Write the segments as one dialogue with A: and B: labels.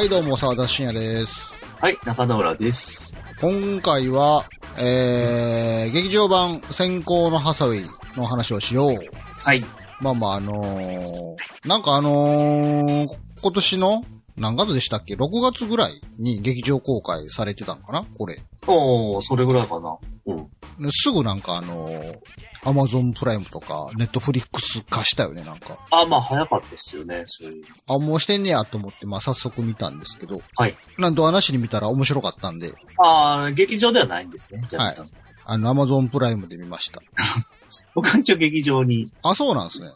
A: はい、どうも、沢田信也です。はい、中野浦です。今回は、えー、劇場版先行のハサウェイの話をしよう。はい。まあまあ、あのー、なんかあのー、今年の何月でしたっけ ?6 月ぐらいに劇場公開されてたのかなこれ。おあ、それぐらいかな。うん。すぐなんかあのー、アマゾンプライムとか、ネットフリックス化したよね、なんか。
B: あ、まあ早かったですよね、そういう。
A: あ、もうしてんねやと思って、まあ早速見たんですけど。はい。なんと話に見たら面白かったんで。
B: ああ、劇場ではないんですね、じゃあ。はい。
A: あの、アマゾンプライムで見ました。僕は一応劇場に。あ、そうなんですね。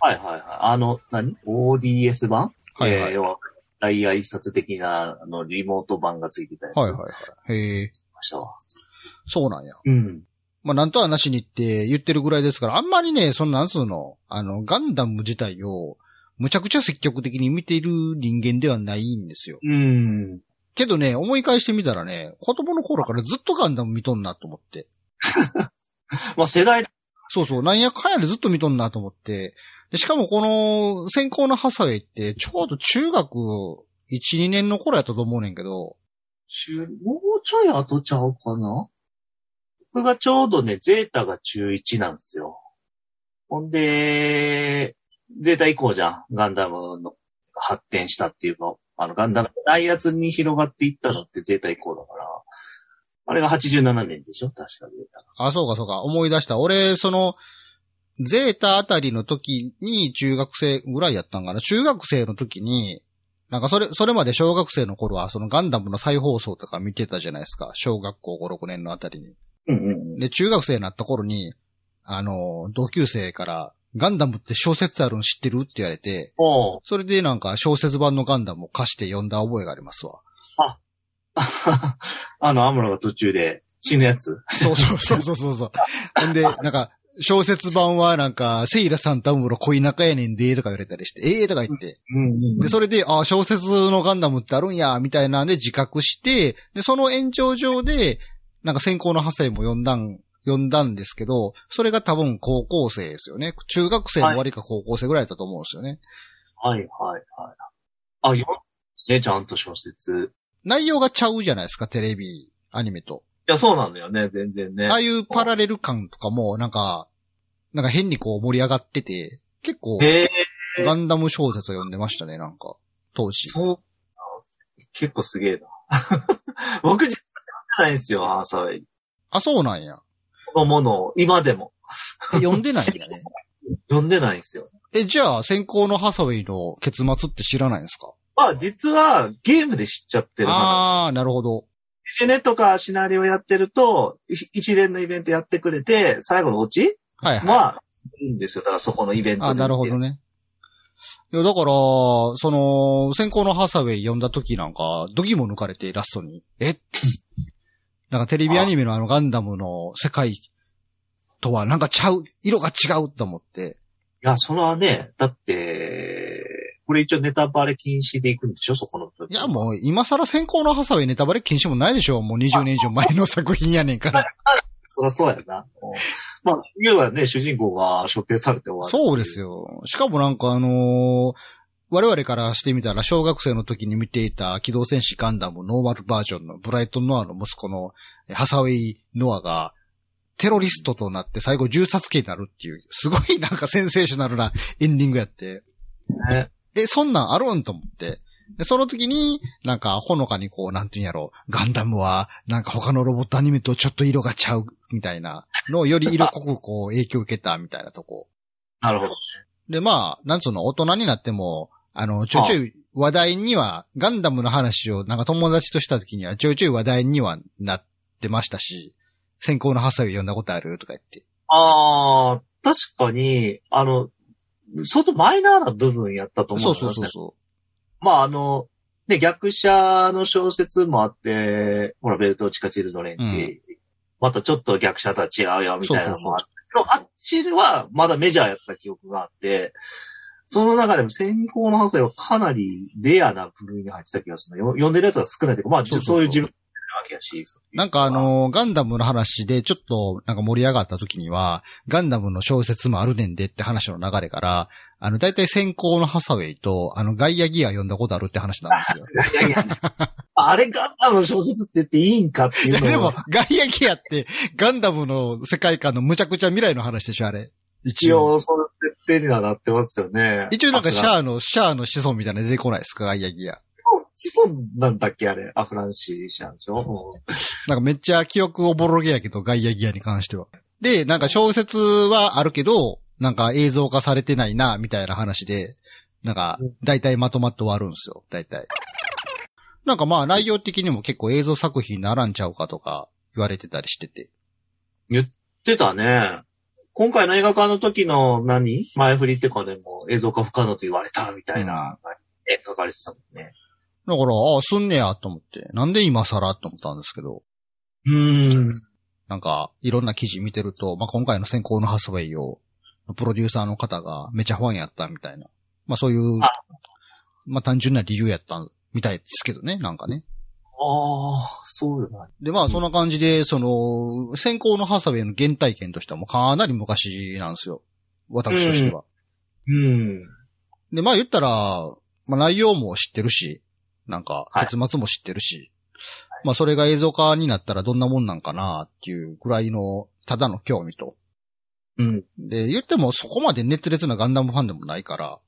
B: はいはいはい。あの、何 ?ODS 版はい、はい、えー、要は、大挨拶的な、あの、リモート版がついてたや
A: つ。はいはいはい。へえ。ましたわ。そうなんや。うん。まあ、なんとはなしにって言ってるぐらいですから、あんまりね、そんなんすの、あの、ガンダム自体を、むちゃくちゃ積極的に見ている人間ではないんですよ。うん。けどね、思い返してみたらね、子供の頃からずっとガンダム見とんなと思って。まあ世代そうそう、なんやかんやでずっと見とんなと思って、でしかもこの先行のハサウェイってちょうど中学1、2年の頃やったと思うねんけど。中、もうちょい後ちゃうかな僕がちょう
B: どね、ゼータが中1なんですよ。ほんで、ゼータ以降じゃん。ガンダムの発展したっていうか、あの、ガンダム、大圧に広がっていったのってゼータ以降だから、
A: あれが87年
B: でしょ確かゼータ。
A: あ、そうかそうか。思い出した。俺、その、ゼータあたりの時に中学生ぐらいやったんかな。中学生の時に、なんかそれ、それまで小学生の頃はそのガンダムの再放送とか見てたじゃないですか。小学校5、6年のあたりに。うんうん、で、中学生になった頃に、あの、同級生から、ガンダムって小説あるの知ってるって言われて、それでなんか小説版のガンダムを貸して読んだ覚えがありますわ。あ、
B: あの、アムロが途中で
A: 死ぬやつ。そうそうそうそうそう。ほんで、なんか、小説版はなんか、セイラさんタムロ恋仲やねんで、とか言われたりして、ええー、とか言って。うんうんで、それで、あ小説のガンダムってあるんや、みたいなんで自覚して、で、その延長上で、なんか先行の派生も読んだん、読んだんですけど、それが多分高校生ですよね。中学生の終わりか高校生ぐらいだったと思うんですよね。はい、はい、はい。あ、読んですね、ちゃんと小説。内容がちゃうじゃないですか、テレビ、アニメと。いや、そうなんだよね、全然ね。ああいうパラレル感とかも、なんか、なんか変にこう盛り上がってて、結構、ガンダム小説を読んでましたね、なんか、当時。そう。結構すげえな。僕実分読んでないんですよ、ハーサウェイ。あ、そうなんや。このものを、今でも。読んでないんだね。読んでないんですよ。え、じゃあ、先行のハサウェイの結末って知らないんですか
B: まあ、実は、
A: ゲームで知っちゃっ
B: てる話。ああ、なるほど。ジネとかシナリオやってると、一連のイベントやってくれて、最後のオチはいまあ、いいんですよ。だからそこのイベントで。あ、なるほどね。
A: いや、だから、その、先行のハサウェイ読んだ時なんか、ドギも抜かれて、ラストに。え なんかテレビアニメのあのガンダムの世界とはなんかちゃう、色が違うと思って。いや、それはね、だっ
B: て、これ一応ネタバレ禁止でいくんでしょそこの。い
A: や、もう、今更先行のハサウェイネタバレ禁止もないでしょもう20年以上前の作品やねんから。
B: そりゃそうやな。まあ、要はね、主人公が処
A: 刑されて終わる。そうですよ。しかもなんかあのー、我々からしてみたら、小学生の時に見ていた機動戦士ガンダムノーマルバージョンのブライト・ノアの息子のハサウェイ・ノアが、テロリストとなって最後銃殺刑になるっていう、すごいなんかセンセーショナルなエンディングやって。ね。え、そんなんあるんと思って。で、その時に、なんか、ほのかにこう、なんていうんやろ、ガンダムは、なんか他のロボットアニメとちょっと色がちゃう、みたいな、のより色濃くこう、影響を受けた、みたいなとこ。なるほど。で、まあ、なんつうの、大人になっても、あの、ちょいちょい話題には、ガンダムの話をなんか友達とした時には、ちょいちょい話題にはなってましたし、先行のハサウィ読んだことあるとか言って。
B: ああ、確かに、あの、相当マイナーな部分やったと思うんですね。そうそうそうまあ、あの、ね、逆者の小説もあって、ほら、ベルト・チカ・チルドレンって、うん、またちょっと逆者とは違うよ、みたいなのもあって。あっちはまだメジャーやった記憶があって、そ
A: の中でも先行の話はかなりレアな
B: 部類に入ってた気がする。読んでるやつは少ないというか、まあ、そういう自分けやし。
A: なんかあの、ガンダムの話でちょっとなんか盛り上がった時には、ガンダムの小説もあるねんでって話の流れから、あの、だいたい先行のハサウェイと、あの、ガイアギア読んだことあるって話なんですよ。あれガンダムの小説って言っていいんかっていうのでも、ガイアギアって、ガンダムの世界観のむちゃくちゃ未来の話でしょ、あれ。一応、一
B: 応その設定にはなってますよね。一応なんかシャア
A: の、シャアの子孫みたいな出てこないですか、ガイアギア。子孫なんだっけあれ。アフランシ
B: ーンでしょ
A: なんかめっちゃ記憶おぼろげやけど、ガイアギアに関しては。で、なんか小説はあるけど、なんか映像化されてないな、みたいな話で、なんか、大体まとまって終わるんですよ、大体。なんかまあ内容的にも結構映像作品ならんちゃうかとか言われてたりしてて。言っ
B: てたね。今回の映画化の時の何前振りってかでも映像化不可能と言われたみたいな、うん、書かれてたもんね。
A: だから、ああ、すんねや、と思って。なんで今更と思ったんですけど。うん。なんか、いろんな記事見てると、まあ、今回の先行のハスウェイを、プロデューサーの方がめちゃファンやったみたいな。まあ、そういう、あまあ、単純な理由やったみたいですけどね、なんかね。
C: ああ、そうよな。
A: で、まあ、そんな感じで、その、先行のハサウェイの原体験としてはもうかなり昔なんですよ。私としては。うん。うん、で、まあ言ったら、まあ内容も知ってるし、なんか、結末も知ってるし、はい、まあそれが映像化になったらどんなもんなんかなっていうぐらいの、ただの興味と。うん。で、言ってもそこまで熱烈なガンダムファンでもないから、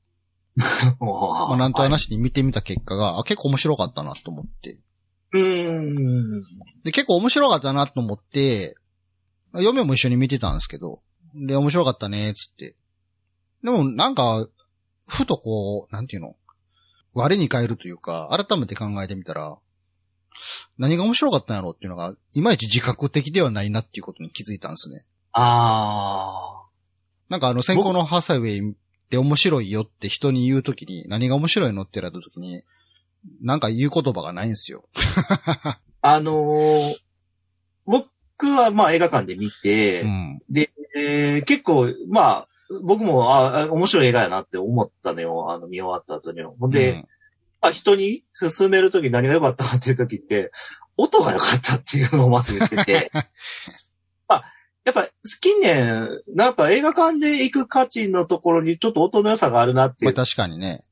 A: まあなんと話に見てみた結果が、はい、結構面白かったなと思って。うん。で、結構面白かったなと思って、嫁も一緒に見てたんですけど、で、面白かったね、つって。でもなんか、ふとこう、なんていうの我に変えるというか、改めて考えてみたら、何が面白かったんやろうっていうのが、いまいち自覚的ではないなっていうことに気づいたんですね。ああ。なんかあの、先行のハサウェイって面白いよって人に言うときに、何が面白いのって言われたときに、なんか言う言葉がないんですよ。あのー、僕はまあ映画館
B: で見て、うん、で、えー、結構まあ、僕も、あ面白い映画やなって思ったのよ、あの、見終わった後に。ほんで、うん、あ、人に進めるとき何が良かったかっていうときって、音が良かったっていうのをまず言ってて。まあ、やっぱ、近年、なんか映画館で行く価値のところにちょっと音の良さがあるなっていう。
A: 確かにね。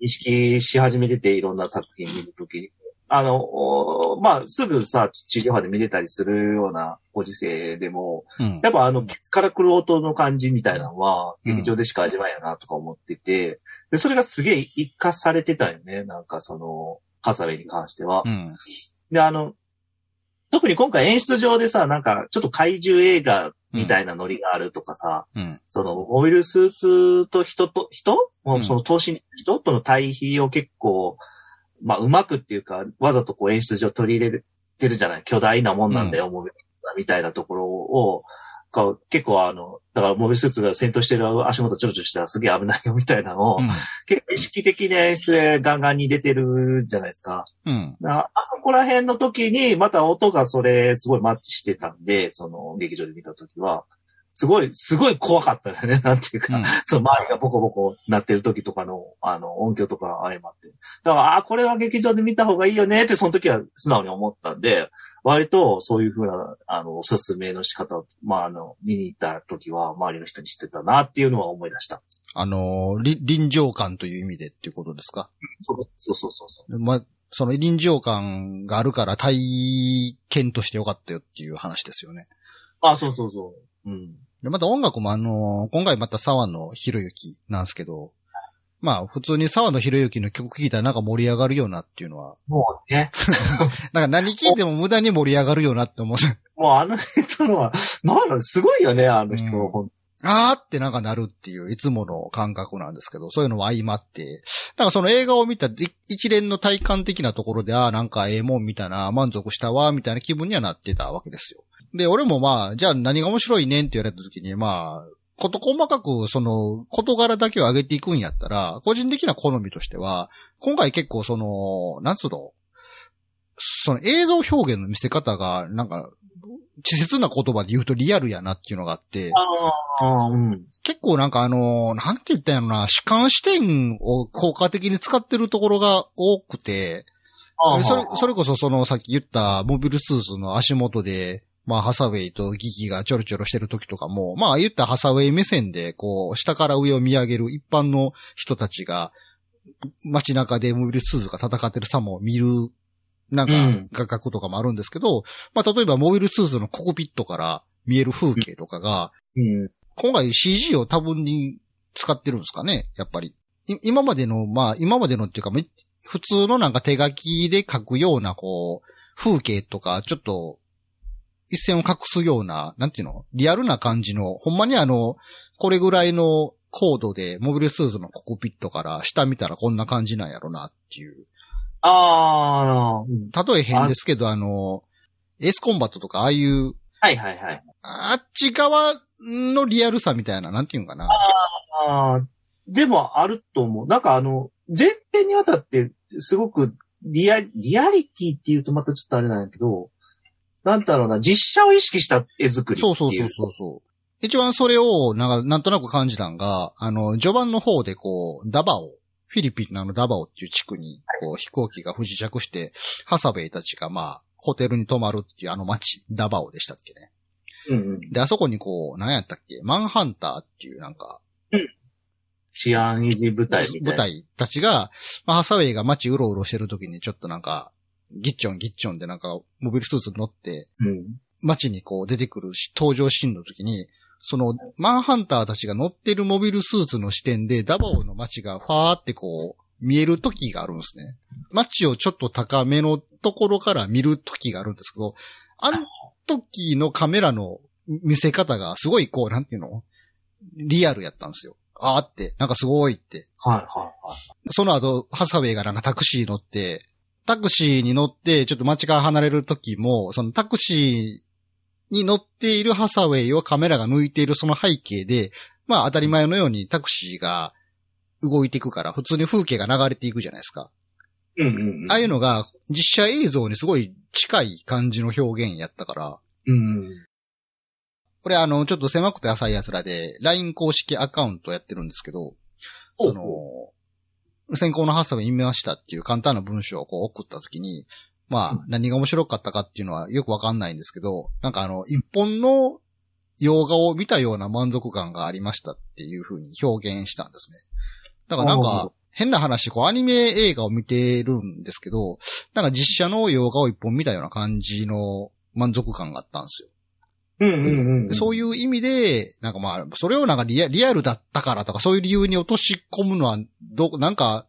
A: 意識し始めてて、いろんな作
B: 品見るときに。あの、まあ、すぐさ、地上波で見れたりするようなご時世でも、うん、やっぱあの、ケから来る音の感じみたいなのは、劇場でしか味わえんなとか思ってて、で、それがすげえ一過されてたよね、なんかその、ハサウェイに関しては。うん、で、あの、特に今回演出上でさ、なんか、ちょっと怪獣映画みたいなノリがあるとかさ、うん、その、オイルスーツと人と、人、その、投資人との対比を結構、まあ、うまくっていうか、わざとこう演出上取り入れてるじゃない、巨大なもんなんだよ、うん、モビルみたいなところを、か結構あの、だからモビルスーツが戦闘してる足元ちょろちょろしたらすげえ危ないよみたいなのを、うん、結構意識的な演出でガンガンに入れてるじゃないですか。うん、あそこら辺の時に、また音がそれすごいマッチしてたんで、その劇場で見た時は、すごい、すごい怖かったよね。なんていうか、うん、その周りがボコボコなってる時とかの、あの、音響とか相まって。だから、ああ、これは劇場で見た方がいいよねって、その時は素直に思ったんで、割とそういうふうな、あの、おすすめの仕方を、まあ、あの、見に行った時は周りの人に知ってたなっていうのは思い出した。
A: あの臨場感という意味でっていうことですかそうそうそうそう。まあ、その臨場感があるから体験としてよかったよっていう話ですよね。あ、そうそうそう。うん。で、また音楽もあのー、今回また沢野博之なんですけど、まあ普通に沢野博之の曲聴いたらなんか盛り上がるよなっていうのは。もうね。なんか何聴いても無駄に盛り上がるよなって思う。もうあの人のは、なんすごいよね、あの人、は。あーってなんかなるっていういつもの感覚なんですけど、そういうのは相まって、なんかその映画を見た一連の体感的なところで、あーなんかええもん見たな、満足したわ、みたいな気分にはなってたわけですよ。で、俺もまあ、じゃあ何が面白いねんって言われた時に、まあ、こと細かく、その、事柄だけを上げていくんやったら、個人的な好みとしては、今回結構その、なんつうの、その映像表現の見せ方が、なんか、稚拙な言葉で言うとリアルやなっていうのがあって、うん、結構なんかあの、なんて言ったんやろな、主観視点を効果的に使ってるところが多くて、それ、それこそそのさっき言ったモビルスーツの足元で、まあ、ハサウェイとギギがちょろちょろしてる時とかも、まあ、言ったハサウェイ目線で、こう、下から上を見上げる一般の人たちが、街中でモビルスーツが戦ってる様を見る、なんか、画角とかもあるんですけど、うん、まあ、例えばモビルスーツのココピットから見える風景とかが、うん、今回 CG を多分に使ってるんですかね、やっぱり。今までの、まあ、今までのっていうか、普通のなんか手書きで書くような、こう、風景とか、ちょっと一線を隠すような、なんていうのリアルな感じの、ほんまにあの、これぐらいの高度で、モビルスーツのココピットから下見たらこんな感じなんやろなっていう。ああ、例え変ですけど、あの、エースコンバットとかああいう、
B: はいはいはい。
A: あっち側のリアルさみたいな、なんていうんかな。ああ、でもあると思う。なんかあの、前編にわたってすごくリアリティって言うとまたちょっとあれなんやけど、なんつうのな、実写を意識した絵作りっていう。そうそうそうそう一番それを、なんか、なんとなく感じたんが、あの、序盤の方でこう、ダバオ、フィリピンのあのダバオっていう地区に、こう、飛行機が不時着して、ハサベイたちがまあ、ホテルに泊まるっていうあの街、ダバオでしたっけね。うんうん。で、あそこにこう、何やったっけ、マンハンターっていうなんか、治安維持部隊みたいな。部隊たちが、まあ、ハサウェイが街うろうろしてる時にちょっとなんか、ギッチョンギッチョンでなんか、モビルスーツ乗って、街にこう出てくるし、登場シーンの時に、その、マンハンターたちが乗ってるモビルスーツの視点で、ダバオの街がファーってこう、見える時があるんですね。街をちょっと高めのところから見る時があるんですけど、あの時のカメラの見せ方がすごいこう、なんていうのリアルやったんですよ。あーって、なんかすごいって。はいはいはい。その後、ハサウェイがなんかタクシー乗って、タクシーに乗って、ちょっと街から離れる時も、そのタクシーに乗っているハサウェイをカメラが向いているその背景で、まあ当たり前のようにタクシーが動いていくから、普通に風景が流れていくじゃないですか。うんうん、うん、ああいうのが実写映像にすごい近い感じの表現やったから。うん、うん。これあの、ちょっと狭くて浅い奴らで、LINE 公式アカウントやってるんですけど、その、先行の発作を見ましたっていう簡単な文章をこう送った時に、まあ、何が面白かったかっていうのはよくわかんないんですけど、なんかあの、一本の洋画を見たような満足感がありましたっていうふうに表現したんですね。だからなんか、変な話、こうアニメ映画を見てるんですけど、なんか実写の洋画を一本見たような感じの満足感があったんですよ。うんうんうんうん、そういう意味で、なんかまあ、それをなんかリアリアルだったからとか、そういう理由に落とし込むのは、ど、なんか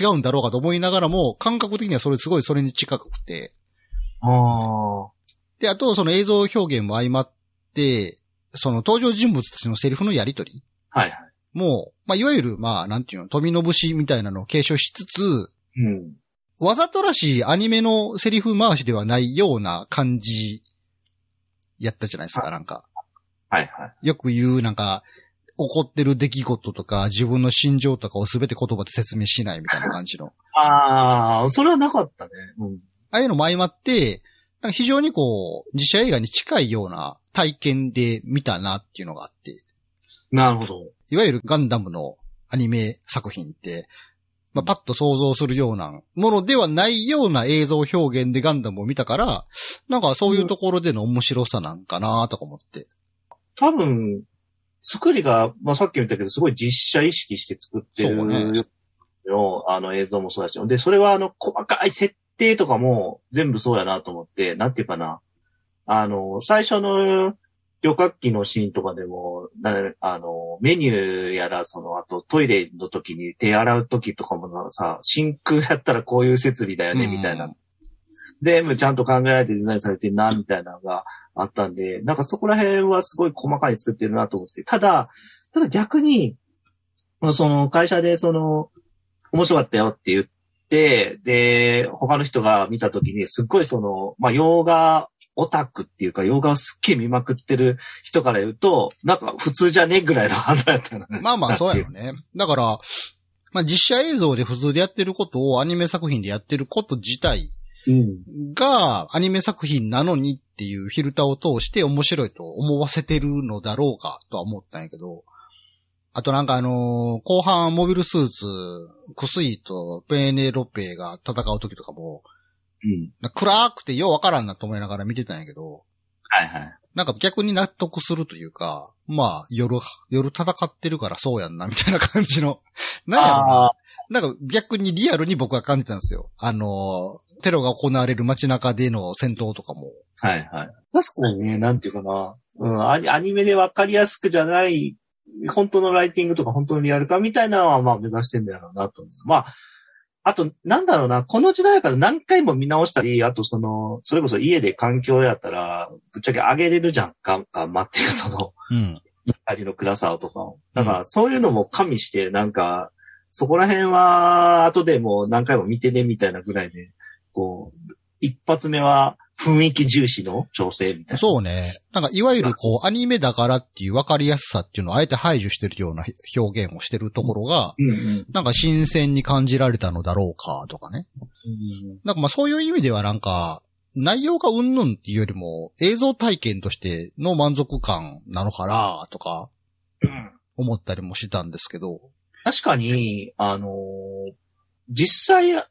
A: 違うんだろうかと思いながらも、感覚的にはそれすごいそれに近くて。ああ。で、あとその映像表現も相まって、その登場人物たちのセリフのやりとり。はいはい。もう、まあ、いわゆる、まあ、なんていうの、富の節みたいなのを継承しつつ、うん。わざとらしいアニメのセリフ回しではないような感じやったじゃないですか、なんか。はいはい。よく言う、なんか、怒ってる出来事とか、自分の心情とかをすべて言葉で説明しないみたいな感じの。ああ、それはなかったね。うん。ああいうのも相まって、非常にこう、自社映画に近いような体験で見たなっていうのがあって。なるほど。いわゆるガンダムのアニメ作品って、まあ、パッと想像するようなものではないような映像表現でガンダムを見たから、なんかそういうところでの面白さなんかなとか思って。多分、
B: 作りが、まあ、さっき言ったけど、すごい実写意識して作ってるね、あの映像もそうだし、で、それはあの、細かい設定とかも全部そうやなと思って、なんていうかな。あの、最初の旅客機のシーンとかでも、あの、メニューやら、その、あとトイレの時に手洗う時とかもさ、真空やったらこういう設備だよね、みたいな。全部ちゃんと考えられてデザインされてるな、みたいなのがあったんで、なんかそこら辺はすごい細かに作ってるなと思って。ただ、ただ逆に、その会社でその、面白かったよって言って、で、他の人が見た時に、すっごいその、まあ、洋画オタクっていうか、洋画をすっげえ見まくってる人から言うと、なんか普通じゃねえぐらいの話だやったよ
A: ね。まあまあ、そうやよね。だから、まあ実写映像で普通でやってることをアニメ作品でやってること自体が、アニメ作品なのにっていうフィルターを通して面白いと思わせてるのだろうかとは思ったんやけど、あとなんかあのー、後半モビルスーツ、クスイとペーネロペが戦う時とかも、うん、暗くてようわからんなと思いながら見てたんやけど、はいはい。なんか逆に納得するというか、まあ夜、夜戦ってるからそうやんな、みたいな感じの。なんな。んか逆にリアルに僕は感じたんですよ。あの、テロが行われる街中での戦闘とかも。
B: はいはい。確かにね、なんていうかな。うん、アニアニメでわかりやすくじゃない、本当のライティングとか本当のリアル化みたいなのはまあ目指してんだろうなと思います。まあ、あと、なんだろうな、この時代から何回も見直したり、あとその、それこそ家で環境やったら、ぶっちゃけ上げれるじゃん、頑張っていう、その、うん。ありの暗さとかを。だから、そういうのも加味して、なんか、そこら辺は、後でもう何回も見てね、みたいなぐらいで、こう、一発目は、雰囲気重視の調整み
A: たいな。そうね。なんか、いわゆるこう、アニメだからっていう分かりやすさっていうのをあえて排除してるような表現をしてるところが、なんか新鮮に感じられたのだろうか、とかね。なんかまあそういう意味ではなんか、内容がうんぬんっていうよりも、映像体験としての満足感なのかな、とか、思ったりもしたんですけど。確かに、
B: あのー、実際、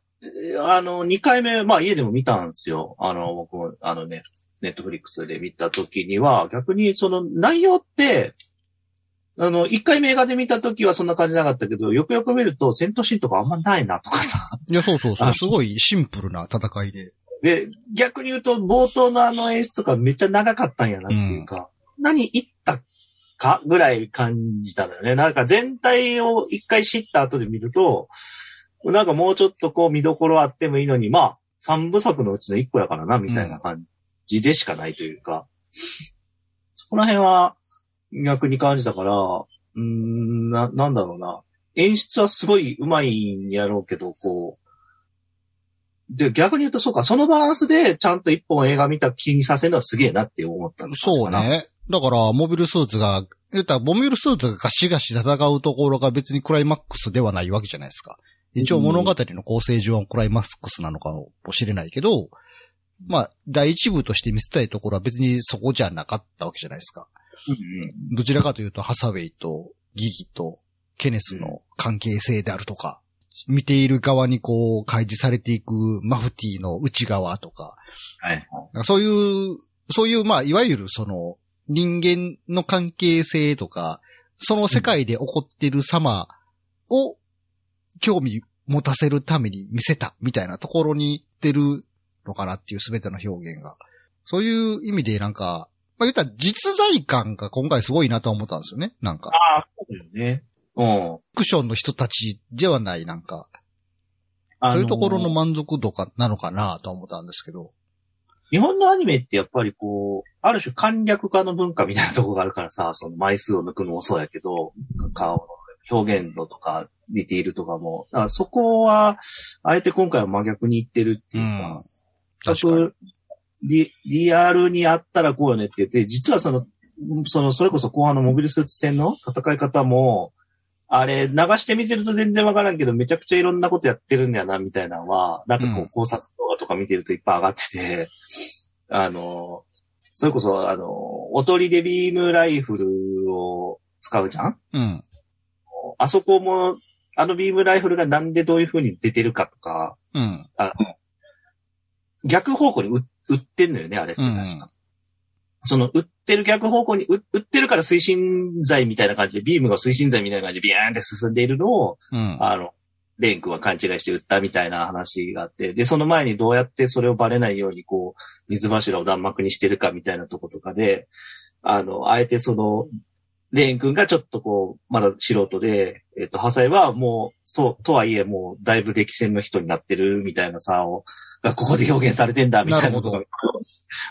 B: あの、2回目、まあ家でも見たんですよ。あの、僕も、あのね、ネットフリックスで見た時には、逆にその内容って、あの、一回映画で見た時はそんな感じなかったけど、よくよく見ると戦闘シーンとかあんまないなとかさ。
A: いや、そうそうそう。すごいシンプルな戦いで。
B: で、逆に言うと冒頭のあの演出とかめっちゃ長かったんやなっていうか、うん、何言ったかぐらい感じたのよね。なんか全体を一回知った後で見ると、なんかもうちょっとこう見どころあってもいいのに、まあ、三部作のうちの一個やからな、みたいな感じでしかないというか、うん、そこら辺は逆に感じたから、うん、な、なんだろうな。演出はすごい上手いんやろうけど、こう。で、逆に言うとそうか、そのバランス
A: でちゃんと一本映画見た気にさせるのはすげえなって思ったのかな。そうね。だから、モビルスーツが、言ったら、モビルスーツがガシガシ戦うところが別にクライマックスではないわけじゃないですか。一応物語の構成上はクライマックスなのかもしれないけど、まあ、第一部として見せたいところは別にそこじゃなかったわけじゃないですか。どちらかというと、ハサウェイとギギとケネスの関係性であるとか、見ている側にこう、開示されていくマフティの内側とか、そういう、そういう、まあ、いわゆるその、人間の関係性とか、その世界で起こっている様を興味持たせるために見せたみたいなところに行ってるのかなっていう全ての表現が。そういう意味でなんか、まあ、言ったら実在感が今回すごいなと思ったんですよね。なんか。ああ、そうだよね。うん。クションの人たちではないなんか、そういうところの満足度かなのかなと思ったんですけど。
B: 日本のアニメってやっぱりこう、ある種簡略化の文化みたいなとこがあるからさ、その枚数を抜くのもそうやけど、顔の表現度とか、ディティールとかも、だからそこは、あえて今回は真逆に言ってるっていうか、うん、リリアルにあったらこうよねって言って、実はその、その、それこそ後半のモビルスーツ戦の戦い方も、あれ、流してみてると全然わからんけど、めちゃくちゃいろんなことやってるんだよな、みたいなのは、なんかこう考察動画とか見てるといっぱい上がってて、うん、あの、それこそ、あの、おとりでビームライフルを使うじゃんうん。あそこも、あのビームライフルがなんでどういう風に出てるかとか、うん。逆方向に売ってんのよね、あれって確か。うん、その、売ってる逆方向に、売ってるから推進剤みたいな感じで、ビームが推進剤みたいな感じでビューンって進んでいるのを、うん、あの、レン君は勘違いして売ったみたいな話があって、で、その前にどうやってそれをバレないように、こう、水柱を弾幕にしてるかみたいなとことかで、あの、あえてその、レーン君がちょっとこう、まだ素人で、えっ、ー、と、ハサイはもう、そう、とはいえもう、だいぶ歴戦の人になってるみたいなさを、がここで表現されてんだ、みたいなことが。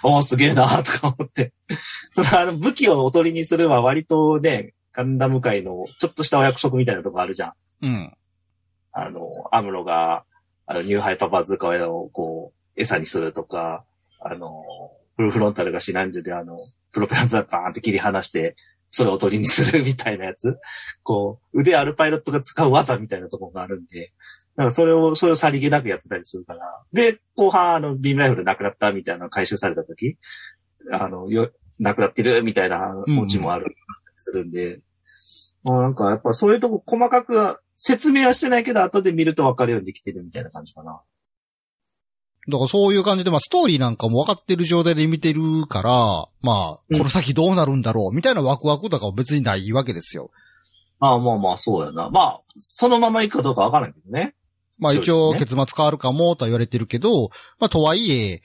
B: おお、すげえなーとか思って。その、あの、武器をおとりにするは割とね、ガンダム界のちょっとしたお約束みたいなとこあるじゃん。うん。あの、アムロが、あの、ニューハイパパズーカをこう、餌にするとか、あの、フルフロンタルがシナンジュであの、プロペランザーバーンって切り離して、それを取りにするみたいなやつ。こう、腕あるパイロットが使う技みたいなところがあるんで、なんかそれを、それをさりげなくやってたりするから。で、後半、あの、ビームライフルなくなったみたいな回収された時、あの、よ、なくなってるみたいなオチもある、するんで、うん、なんかやっぱそういうとこ細かくは、説明はしてないけど、後で見ると分かるようにできてるみたいな感じかな。
A: だからそういう感じで、まあストーリーなんかも分かってる状態で見てるから、まあ、この先どうなるんだろう、みたいなワクワクとかは別にないわけですよ。ああ、まあまあ、そうやな。まあ、そのまま行くかどうか分からんけどね。まあ一応結末変わるかもとは言われてるけど、まあとはいえ、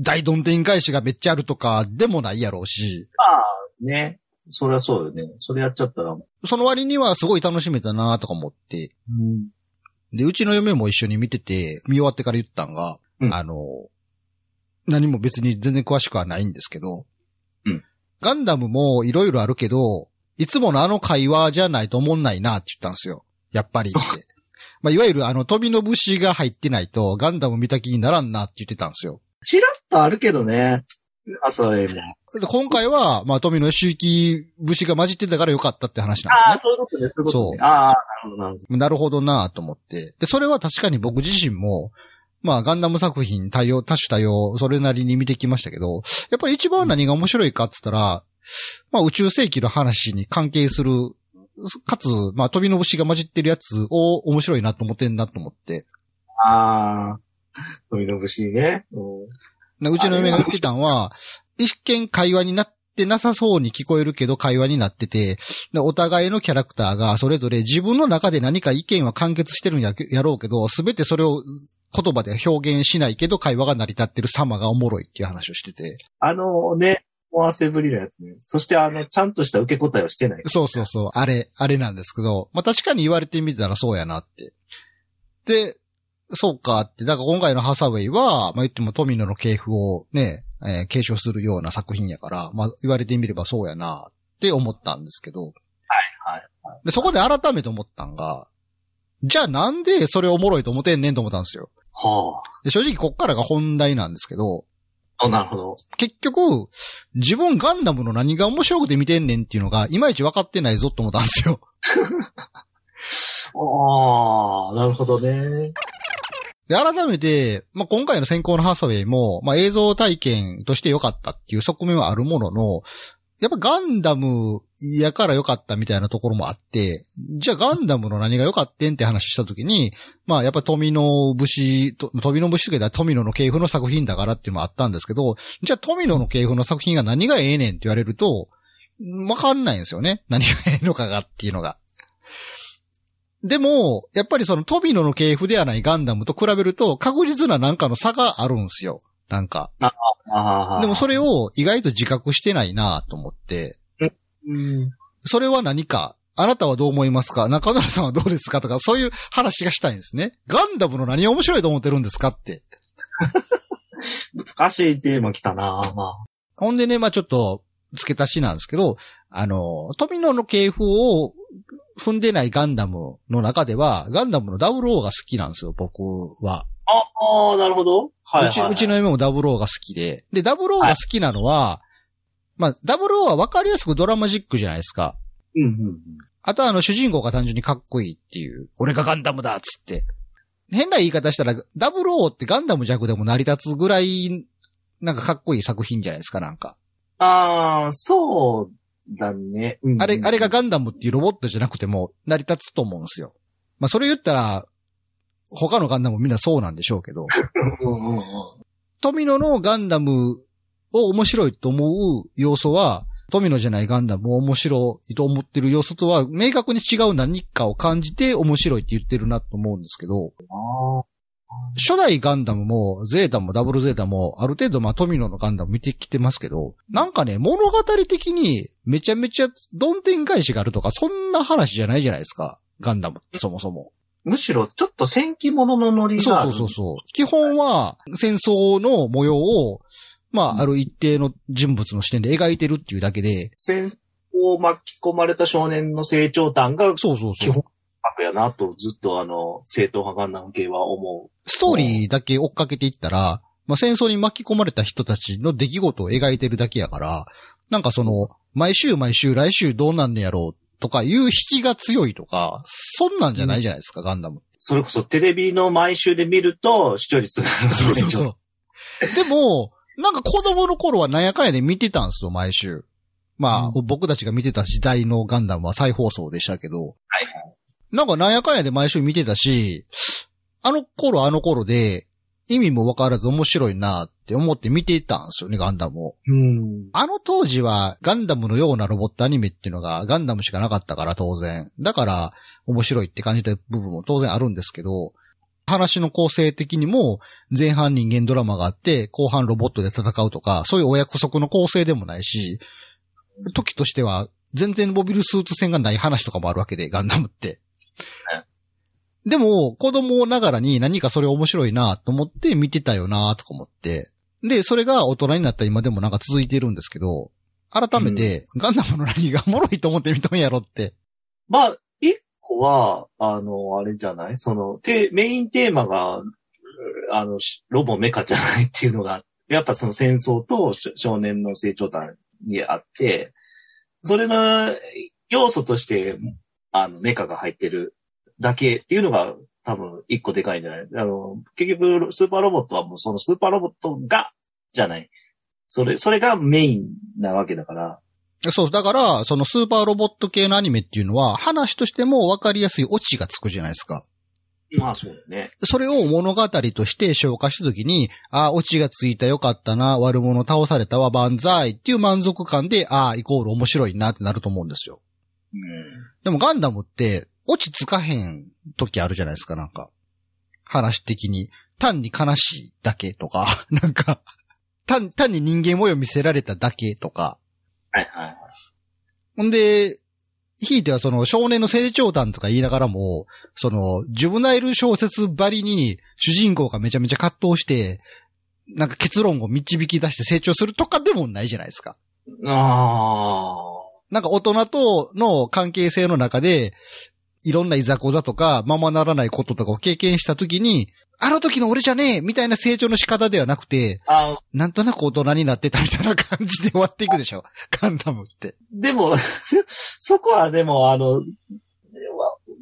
A: 大どんでん返しがめっちゃあるとかでもないやろうし。ま
B: あ、ね。そりゃそうよね。それやっちゃったら。
A: その割にはすごい楽しめたなとか思って。うん、で、うちの嫁も一緒に見てて、見終わってから言ったんが、あの、何も別に全然詳しくはないんですけど、うんガンダムもいろいろあるけど、いつものあの会話じゃないと思んないなって言ったんですよ。やっぱりって。まあ、いわゆるあの飛びの士が入ってないとガンダム見た気にならんなって言ってたんですよ。ちらっとあるけどね。あ、朝絵も。で今回は、まあ、富野周期士が混じってたからよかったって話なんですね
B: ああ、そういうことす。そうああ、なるほど、なる
A: ほど。なるほどなぁと思って。で、それは確かに僕自身も、まあ、ガンダム作品多多種多様、それなりに見てきましたけど、やっぱり一番何が面白いかって言ったら、まあ、宇宙世紀の話に関係する、かつ、まあ、飛びの星が混じってるやつを面白いなと思ってんなと思って。
B: ああ、飛びの節ね。
A: うん、うちの嫁が言ってたんは、一見会話になって、ってなさそうに聞こえるけど会話になってて、お互いのキャラクターがそれぞれ自分の中で何か意見は完結してるんややろうけど、すべてそれを言葉で表現しないけど会話が成り立ってる様がおもろいっていう話をしてて。
B: あのね、思わせぶりなやつね。そしてあの、ちゃんとした受け答えをしてない。
A: そうそうそう。あれ、あれなんですけど、まあ、確かに言われてみたらそうやなって。で、そうかって、だから今回のハサウェイは、まあ、言っても富野の系譜をね、えー、継承するような作品やから、まあ、言われてみればそうやなって思ったんですけど。はいはい、はい。で、そこで改めて思ったんが、じゃあなんでそれおもろいと思ってんねんと思ったんですよ。はあ。で、正直こっからが本題なんですけど。あ、なるほど。結局、自分ガンダムの何が面白くて見てんねんっていうのが、いまいち分かってないぞと思ったんですよ。ああ、なるほどね。で、改めて、まあ、今回の先行のハサウェイも、まあ、映像体験として良かったっていう側面はあるものの、やっぱガンダムやから良かったみたいなところもあって、じゃあガンダムの何が良かったんって話したときに、まあやっぱ富の武士、富の武士いえば富野の系譜の作品だからっていうのもあったんですけど、じゃあ富野の系譜の作品が何がええねんって言われると、わかんないんですよね。何がええのかがっていうのが。でも、やっぱりそのトビノの系譜ではないガンダムと比べると確実ななんかの差があるんですよ。なんか。でもそれを意外と自覚してないなと思って。それは何か、あなたはどう思いますか中村さんはどうですかとか、そういう話がしたいんですね。ガンダムの何が面白いと思ってるんですかって。難しいテーマ来たなぁ、まあ。ほんでね、まあちょっと、付け足しなんですけど、あの、ビノの系譜を踏んでないガンダムの中では、ガンダムのダブルオーが好きなんですよ、僕は。
B: ああ、なるほど。はい、はい、うち、うち
A: の夢もダブルオーが好きで。で、ダブルオーが好きなのは、はい、まあ、ダブルオーはわかりやすくドラマジックじゃないですか。うんうんうん。あとはあの、主人公が単純にかっこいいっていう、俺がガンダムだっつって。変な言い方したら、ダブルオーってガンダム弱でも成り立つぐらい、なんかかっこいい作品じゃないですか、なんか。ああ、そうだね。あれ、あれがガンダムっていうロボットじゃなくても成り立つと思うんですよ。まあそれ言ったら、他のガンダムみんなそうなんでしょうけど。富野のガンダムを面白いと思う要素は、富野じゃないガンダムを面白いと思ってる要素とは、明確に違う何かを感じて面白いって言ってるなと思うんですけど。初代ガンダムも、ゼータもダブルゼータも、ある程度まあトミノのガンダム見てきてますけど、なんかね、物語的にめちゃめちゃどんてん返しがあるとか、そんな話じゃないじゃないですか。ガンダムそもそも。むしろちょっと戦記もののノリがそうそうそう。基本は戦争の模様を、まあ、ある一定の人物の視点で描いてるっていうだけで。
B: 戦争を巻き込まれた少年の成長端が、そうそうそう。基本悪やなと、ずっとあの、正当派ガンダム系は思
A: う。ストーリーだけ追っかけていったら、まあ、戦争に巻き込まれた人たちの出来事を描いてるだけやから、なんかその、毎週毎週来週どうなんねやろうとかいう引きが強いとか、そんなんじゃないじゃないですか、うん、ガンダム。
B: それこそテレビの毎週で見ると視聴率が、ね。そうそうそ
A: う。でも、なんか子供の頃はなんやかんやで見てたんですよ、毎週。まあ、うん、僕たちが見てた時代のガンダムは再放送でしたけど、はい、なんかなんやかんやで毎週見てたし、あの頃あの頃で、意味もわからず面白いなって思って見ていたんですよね、ガンダムを。あの当時はガンダムのようなロボットアニメっていうのがガンダムしかなかったから当然。だから面白いって感じた部分も当然あるんですけど、話の構成的にも前半人間ドラマがあって後半ロボットで戦うとか、そういうお約束の構成でもないし、時としては全然モビルスーツ戦がない話とかもあるわけで、ガンダムって。でも、子供ながらに何かそれ面白いなと思って見てたよなとか思って。で、それが大人になった今でもなんか続いてるんですけど、改めて、ガンダムの何がおもろいと思って見たんやろって。
B: まあ、一個は、あの、あれじゃないその、て、メインテーマが、あの、ロボメカじゃないっていうのが、やっぱその戦争と少年の成長端にあって、それの要素として、あの、メカが入ってるだけっていうのが多分一個でかいんじゃないあの、結局、スーパーロボットはもうそのスーパーロボットが、
A: じゃない。それ、それがメインなわけだから。そう、だから、そのスーパーロボット系のアニメっていうのは、話としても分かりやすいオチがつくじゃないですか。
B: まあそうだね。
A: それを物語として消化したときに、ああ、オチがついたよかったな、悪者倒されたわ、万歳っていう満足感で、ああ、イコール面白いなってなると思うんですよ。うん。でもガンダムって、落ち着かへん時あるじゃないですか、なんか。話的に。単に悲しいだけとか、なんか、単、単に人間模様見せられただけとか。はいはいはい。ほんで、ひいてはその少年の成長談とか言いながらも、その、ジュブナイル小説ばりに主人公がめちゃめちゃ葛藤して、なんか結論を導き出して成長するとかでもないじゃないですか。ああ。なんか大人との関係性の中で、いろんないざこざとか、ままならないこととかを経験したときに、あの時の俺じゃねえみたいな成長の仕方ではなくて、なんとなく大人になってたみたいな感じで終わっていくでしょ ガンダムって。でも、そこはでも、あの、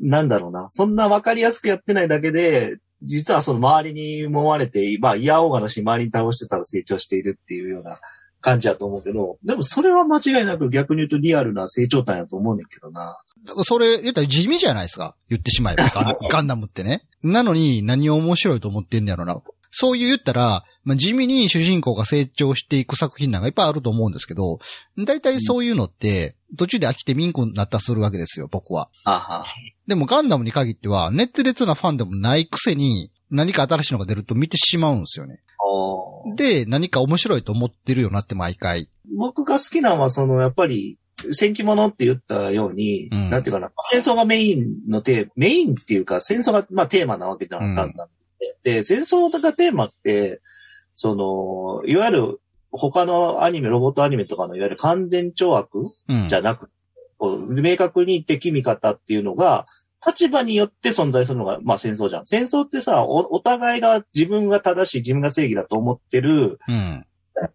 A: なんだろうな。そんなわかりやすくやっ
B: てないだけで、実はその周りに揉まれて、まあ、嫌おうがなし周りに倒してたら成長しているっていうような感じやと思うけど、でもそれは間違いなく逆に言うとリアルな成
A: 長体やと思うねんけどな。だからそれ、言ったら地味じゃないですか。言ってしまえば。ガンダムってね。なのに何を面白いと思ってんねやろな。そういう言ったら、まあ、地味に主人公が成長していく作品なんかいっぱいあると思うんですけど、大体そういうのって、途中で飽きてミンクになったするわけですよ、僕は。でもガンダムに限っては、熱烈なファンでもないくせに、何か新しいのが出ると見てしまうんですよね。で、何か面白いと思ってるよなって毎回。僕が好きなのは、その、やっぱり、戦記物
B: って言ったように、うん、なんていうかな、戦争がメインのテーマ、メインっていうか、戦争が、まあ、テーマなわけじゃなかったんで、うん、で、戦争がテーマって、その、いわゆる、他のアニメ、ロボットアニメとかのいわゆる完全懲悪じゃなく、うん、こう明確に敵味方っていうのが、立場によって存在するのが、まあ戦争じゃん。戦争ってさ、お、お互いが自分が正しい、自分が正義だと思ってる、うん。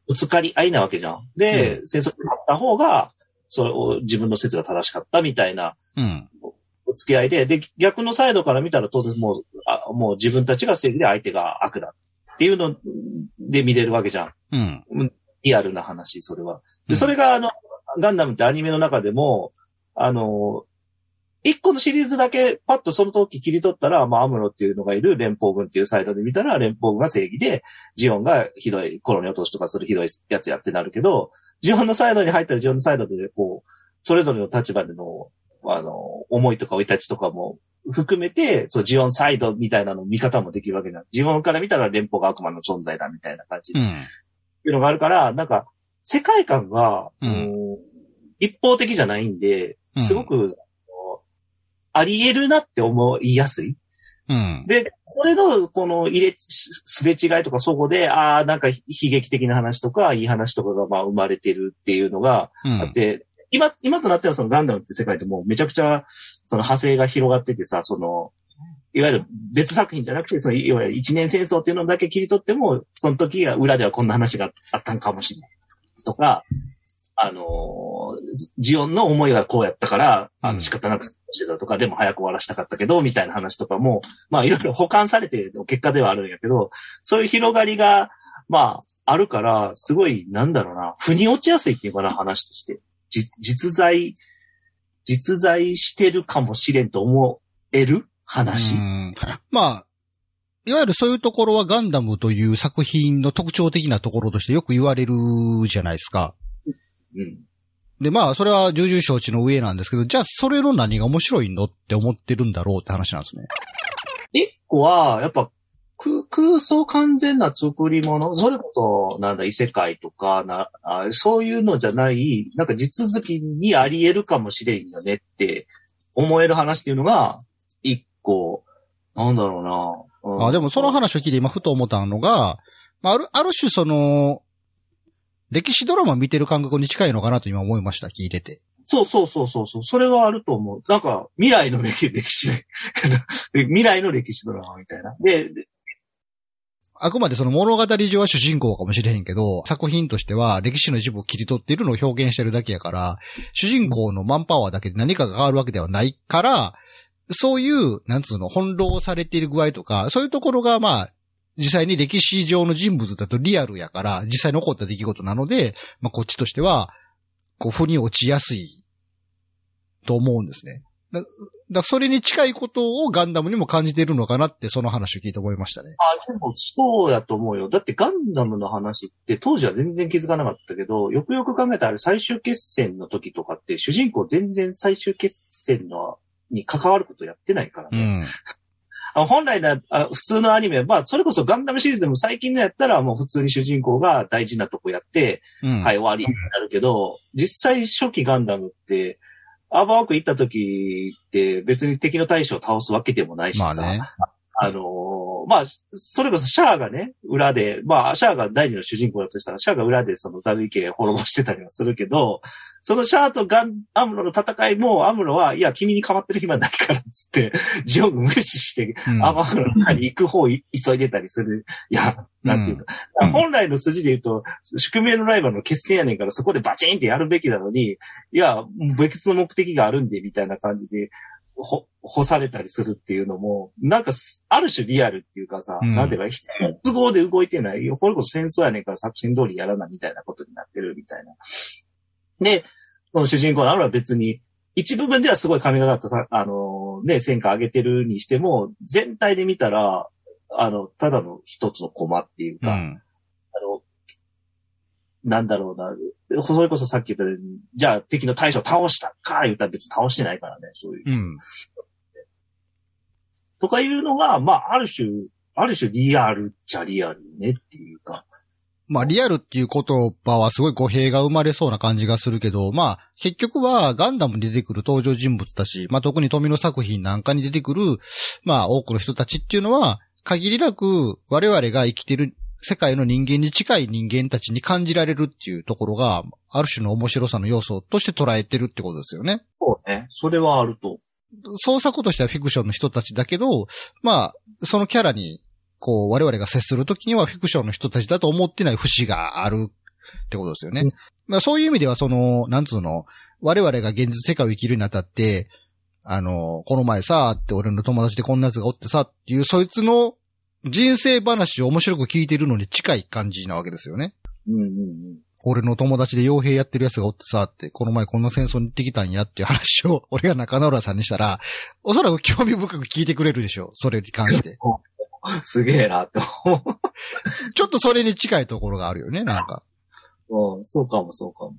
B: ぶつかり合いなわけじゃん。で、うん、戦争にあった方が、それを自分の説が正しかったみたいな、うん。お付き合いで、で、逆のサイドから見たら当然もう、あもう自分たちが正義で相手が悪だっていうので見れるわけじゃん。うん。リアルな話、それは。で、それがあの、ガンダムってアニメの中でも、あの、一個のシリーズだけパッとその時切り取ったら、まあ、アムロっていうのがいる連邦軍っていうサイトで見たら、連邦軍が正義で、ジオンがひどい、コロニ落としとかするひどいやつやってなるけど、ジオンのサイドに入ったらジオンのサイドで、こう、それぞれの立場での、あの、思いとか生い立ちとかも含めて、そう、ジオンサイドみたいなの見方もできるわけじゃん。ジオンから見たら連邦が悪魔の存在だみたいな感じ。うん。いうのがあるから、なんか、世界観が、うん、一方的じゃないんで、すごく、うんあり得るなって思いやすい。うん、で、それの、この入れ、すれ違いとか、そこで、ああ、なんか悲劇的な話とか、いい話とかが、まあ、生まれてるっていうのがあって、うん、今、今となっては、そのガンダムって世界でもうめちゃくちゃ、その派生が広がっててさ、その、いわゆる別作品じゃなくて、その、いわゆる一年戦争っていうのだけ切り取っても、その時は裏ではこんな話があったんかもしれないとか、あの、ジオンの思いがこうやったから、あの仕方なくしてたとか、うん、でも早く終わらしたかったけど、みたいな話とかも、まあいろいろ保管されての結果ではあるんやけど、そういう広がりが、まあ、あるから、すごい、なんだろうな、腑に落ちやすいっていうかな、話として。実在、実在してるかもしれんと思える話。
A: まあ、いわゆるそういうところはガンダムという作品の特徴的なところとしてよく言われるじゃないですか。うん。で、まあ、それは重々承知の上なんですけど、じゃあ、それの何が面白いのって思ってるんだろうって話なんですね。
B: 一個は、やっぱ、空想完全な作り物、それこそ、なんだ、異世界とかなあ、そういうのじゃない、なんか地続きにあり得るかもしれんよねって
A: 思える話っていうのが、一個、なんだろうな。うん、あでもその話を聞いて今ふと思ったのが、まあ、ある、ある種その、歴史ドラマ見てる感覚に近いのかなと今思いました、聞いてて。
B: そうそうそうそうそれはあると思う。なんか、未来の歴史、未来の歴史ドラマみたいな。
A: で、あくまでその物語上は主人公かもしれへんけど、作品としては歴史の一部を切り取っているのを表現してるだけやから、主人公のマンパワーだけで何かが変わるわけではないから、そういう、なんつうの、翻弄されている具合とか、そういうところがまあ、実際に歴史上の人物だとリアルやから、実際に起こった出来事なので、まあ、こっちとしては、こう、腑に落ちやすい、と思うんですね。だ、だそれに近いことをガンダムにも感じてるのかなって、その話を聞いて思いましたね。あ、でもそうやと
B: 思うよ。だってガンダムの話って当時は全然気づかなかったけど、よくよく考えたら最終決戦の時とかって、主人公全然最終決戦のに関わることやってないからね。うんあの本来なあ普通のアニメは、まあ、それこそガンダムシリーズでも最近のやったら、もう普通に主人公が大事なとこやって、うん、はい、終わりになるけど、実際初期ガンダムって、アーバーワーク行った時って別に敵の大将を倒すわけでもないしさ、まあね、あの、まあ、それこそシャアがね、裏で、まあ、シャアが第二の主人公だとしたら、シャアが裏でそのダルイケ滅ぼしてたりはするけど、そのシャアとガン、アムロの戦いも、アムロは、いや、君に構ってる暇ないから、つって、ジオン無視して、アマアムロの中に行く方急いでたりする。いや、なんていうか。うん、か本来の筋で言うと、宿命のライバルの決戦やねんから、そこでバチンってやるべきなのに、いや、別の目的があるんで、みたいな感じで、ほ、干されたりするっていうのも、なんか、ある種リアルっていうかさ、うん、なんていうか、都合で動いてない。ほこれこそ戦争やねんから作戦通りやらないみたいなことになってるみたいな。で、その主人公のあるは別に、一部分ではすごい髪型だったさ、あのー、ね、戦果上げてるにしても、全体で見たら、あの、ただの一つの駒っていうか、うん、あの、なんだろうな、それこそさっき言ったように、じゃあ敵の大将倒したか言ったら別に倒してないからね、そういう。うん。とかいうのが、まあ、ある種、ある種リアルっちゃリアルねっていうか。
A: まあ、リアルっていう言葉はすごい語弊が生まれそうな感じがするけど、まあ、結局はガンダムに出てくる登場人物たち、まあ、特に富の作品なんかに出てくる、まあ、多くの人たちっていうのは、限りなく我々が生きてる世界の人間に近い人間たちに感じられるっていうところが、ある種の面白さの要素として捉えてるってことですよね。そうね。それはあると。創作としてはフィクションの人たちだけど、まあ、そのキャラに、こう、我々が接するときにはフィクションの人たちだと思ってない節があるってことですよね。うん、そういう意味では、その、なんつうの、我々が現実世界を生きるにあたって、あの、この前さ、って俺の友達でこんな奴がおってさ、っていう、そいつの人生話を面白く聞いてるのに近い感じなわけですよね。
C: うんうんうん。
A: 俺の友達で傭兵やってる奴がおってさ、って、この前こんな戦争に行ってきたんやっていう話を、俺が中野浦さんにしたら、おそらく興味深く聞いてくれるでしょう。それに関して。すげえな、と。ちょっとそれに近いところがあるよね、なんか。うん、そうかも、そうか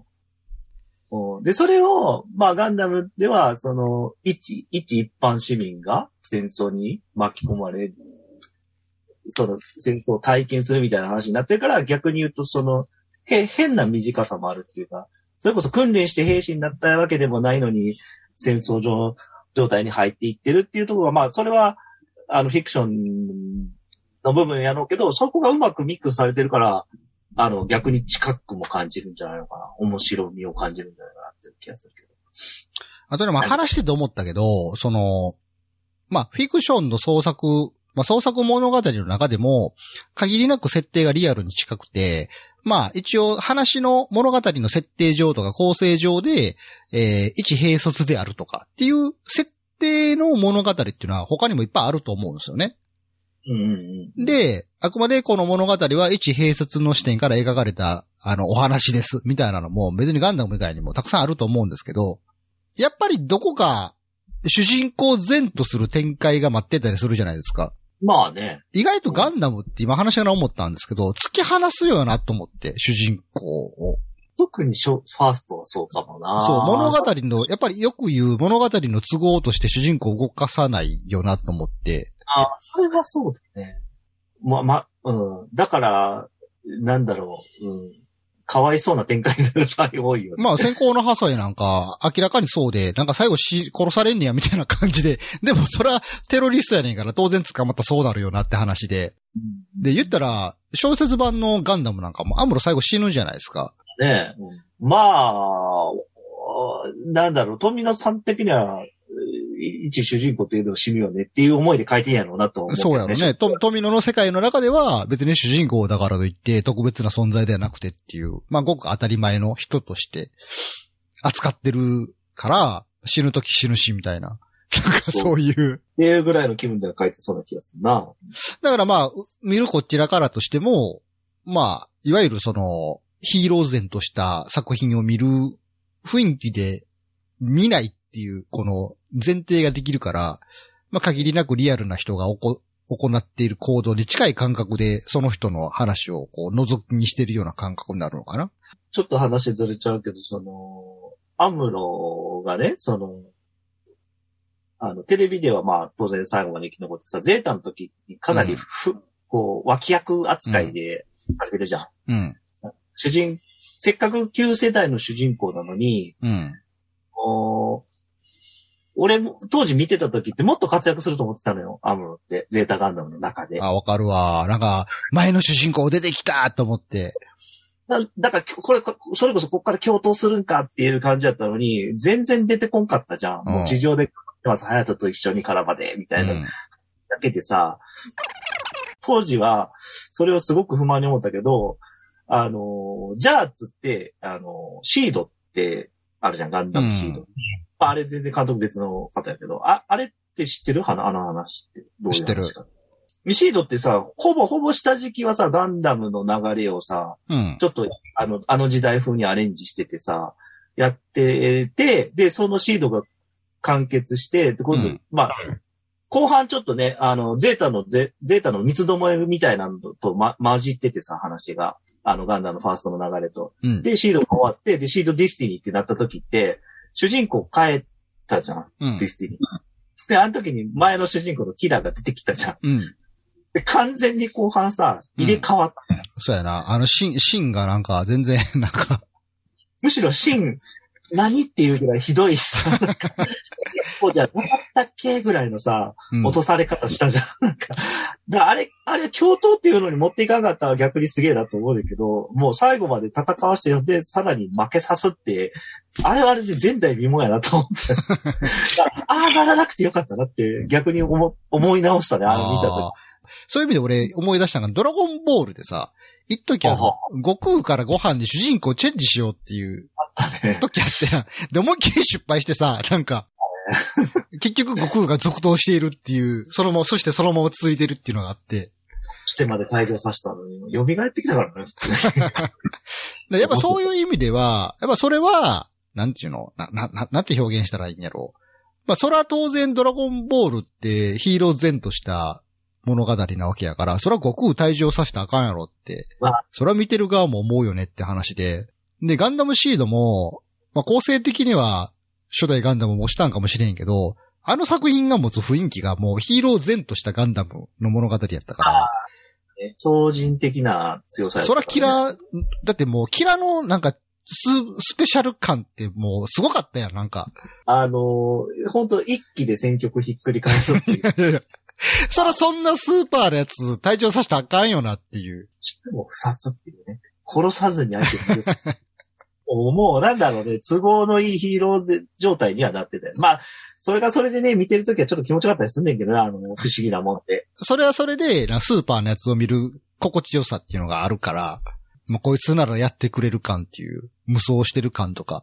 A: も。で、それを、まあ、ガ
B: ンダムでは、その、一、一一般市民が戦争に巻き込まれその戦争を体験するみたいな話になってるから、逆に言うとその、へ、変な短さもあるっていうか、それこそ訓練して兵士になったわけでもないのに、戦争上、状態に入っていってるっていうところは、まあ、それは、あの、フィクションの部分やろうけど、そこがうまくミックスされてるから、あの、逆に近くも感じるんじゃないのかな。面白みを感じるんじゃないかなっていう気がするけど。
A: あとでも話してて思ったけど、その、まあ、フィクションの創作まあ、創作物語の中でも、限りなく設定がリアルに近くて、まあ、一応話の物語の設定上とか構成上で、えー、一兵卒であるとかっていう設定の物語っていうのは他にもいっぱいあると思うんですよね。うんうん、で、あくまでこの物語は一兵卒の視点から描かれた、あの、お話です、みたいなのも、別にガンダム以外にもたくさんあると思うんですけど、やっぱりどこか、主人公前とする展開が待ってたりするじゃないですか。まあね。意外とガンダムって今話しながら思ったんですけど、突き放すよなと思って、主人公を。特にファーストはそうかもな。そう、物語の、やっぱりよく言う物語の都合として主人公を動かさないよなと思って。
B: あ
C: そ
A: れはそうだね。ま、ま、うん。だ
B: から、なんだろう。うん。かわいそうな展開になる場合多いよ、ね。まあ、先
A: 行のハサエなんか、明らかにそうで、なんか最後し、殺されんねや、みたいな感じで、でもそれはテロリストやねんから、当然捕まったそうなるよなって話で。で、言ったら、小説版のガンダムなんかも、アムロ最後死ぬじゃないですか。ね
B: え。まあ、なんだろう、富野さん的には、一主人公というのを趣味よねっていう思いで書いてんやろうなと思ね、そうやろね。
A: 富野の世界の中では別に主人公だからといって特別な存在ではなくてっていう、まあごく当たり前の人として扱ってるから死ぬ時死ぬしみたいな。なんかそういう。
B: っていうぐらいの気分では書いてそうな気がす
A: るな。だからまあ、見るこちらからとしても、まあ、いわゆるその、ヒーロー然とした作品を見る雰囲気で見ないっていう、この前提ができるから、まあ、限りなくリアルな人がおこ、行っている行動に近い感覚で、その人の話をこう、覗きにしてるような感覚になるのかな
B: ちょっと話ずれちゃうけど、その、アムロがね、その、あの、テレビではまあ、当然最後まで生き残ってさ、ゼータの時にかなりふ、うん、こう、脇役扱いであれてるじゃん。うん。主人、せっかく旧世代の主人公なのに、うん。お俺も当時見てた時ってもっと活躍すると思ってたのよ。アムロって。ゼータガンダムの中で。あ、わかるわ。なん
A: か、前の主人公出てきたと思って。
B: だ、だから、これ、それこそここから共闘するんかっていう感じだったのに、全然出てこんかったじゃん。うん、もう地上で、まず、隼人と一緒にラバで、みたいな、うん、だけでさ、当時は、それをすごく不満に思ったけど、あの、じゃあツつって、あの、シードって、あるじゃん、ガンダムシード。うんあれ全然監督別の方やけど、あ、あれって知ってるあのあの話って。どういうミシードってさ、ほぼほぼ下敷きはさ、ガンダムの流れをさ、うん、ちょっとあの、あの時代風にアレンジしててさ、やってて、で、そのシードが完結して、で、今度、うん、まあ、後半ちょっとね、あの、ゼータのゼ、ゼータの三つどもえみたいなのと、ま、混じっててさ、話が。あの、ガンダムファーストの流れと。うん、で、シードが終わって、で、シードディスティニーってなった時って、主人公変えたじゃん、うん、ディスティニー。で、あの時に前の主人公のキラーが出てきたじゃん。
A: うん。で、完全に後半さ、入れ替わった、うん、そうやな。あの、シン、シンがなんか全然、なんか。むしろシン、何っていうぐらいひどいさ、
B: じゃなかっったっけぐらいのさ、落とされ方したじゃん。うん、なんか、だあれ、あれ、共闘っていうのに持っていかなかったら逆にすげえだと思うんだけど、もう最後まで戦わして、で、さらに負けさすって、あれはあれで前代未聞やなと思って。
A: ああ、ならなくてよかったなって逆に思思い直したね、あの見た時。そういう意味で俺思い出したのが、ドラゴンボールでさ、一時は、悟空からご飯で主人公チェンジしようっていう、時あって、で、思いっきり失敗してさ、なんか、結局悟空が続投しているっていう、そのまま、そしてそのまま続いてるっていうのがあって。してまで退場させたのに、蘇ってきたからね、普 やっぱそういう意味では、やっぱそれは、なんていうのな、な、なんて表現したらいいんやろう。まあ、それは当然ドラゴンボールってヒーロー前とした物語なわけやから、それは悟空退場させたらあかんやろって、それは見てる側も思うよねって話で。で、ガンダムシードも、まあ、構成的には初代ガンダムもしたんかもしれんけど、あの作品が持つ雰囲気がもうヒーロー前としたガンダムの物語やったから。超人的な強さ、ね、そらキラー、だってもうキラのなんかス、スペシャル感ってもうすごかったやん、なんか。あのー、ほんと一気で選曲ひっくり返すっていう。そらそんなスーパーのやつ退場させたらあかんよなっていう。しかも不殺っていうね。殺さ
B: ずに相手に。もうなんだろうね、都合のいいヒーロー状態にはなってて。まあ、それがそれでね、見てるときはちょっと気持ちよかったりすんねんけどな、あの、不思議なもんで。
A: それはそれで、スーパーのやつを見る心地よさっていうのがあるから、まあ、こいつならやってくれる感っていう、無双してる感とか。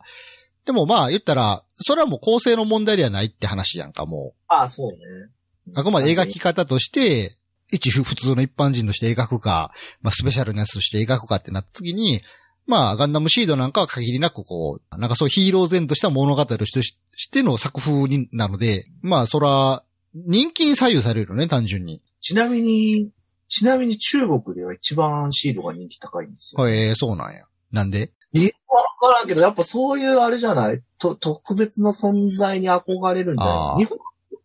A: でもまあ、言ったら、それはもう構成の問題ではないって話やんか、もう。ああ、そうね。あくまで描き方として、一普通の一般人として描くか、まあ、スペシャルなやつとして描くかってなった時に、まあ、ガンダムシードなんかは限りなくこう、なんかそうヒーロー前とした物語としての作風になので、まあ、そら、人気に左右されるよね、単純に。
B: ちなみに、ちなみに中国では一番シードが人気高いんで
A: すよ。ええー、そうなんや。なんで
B: え、わからんけど、やっぱそういうあれじゃないと、特別な存在に憧れるんだよ。日本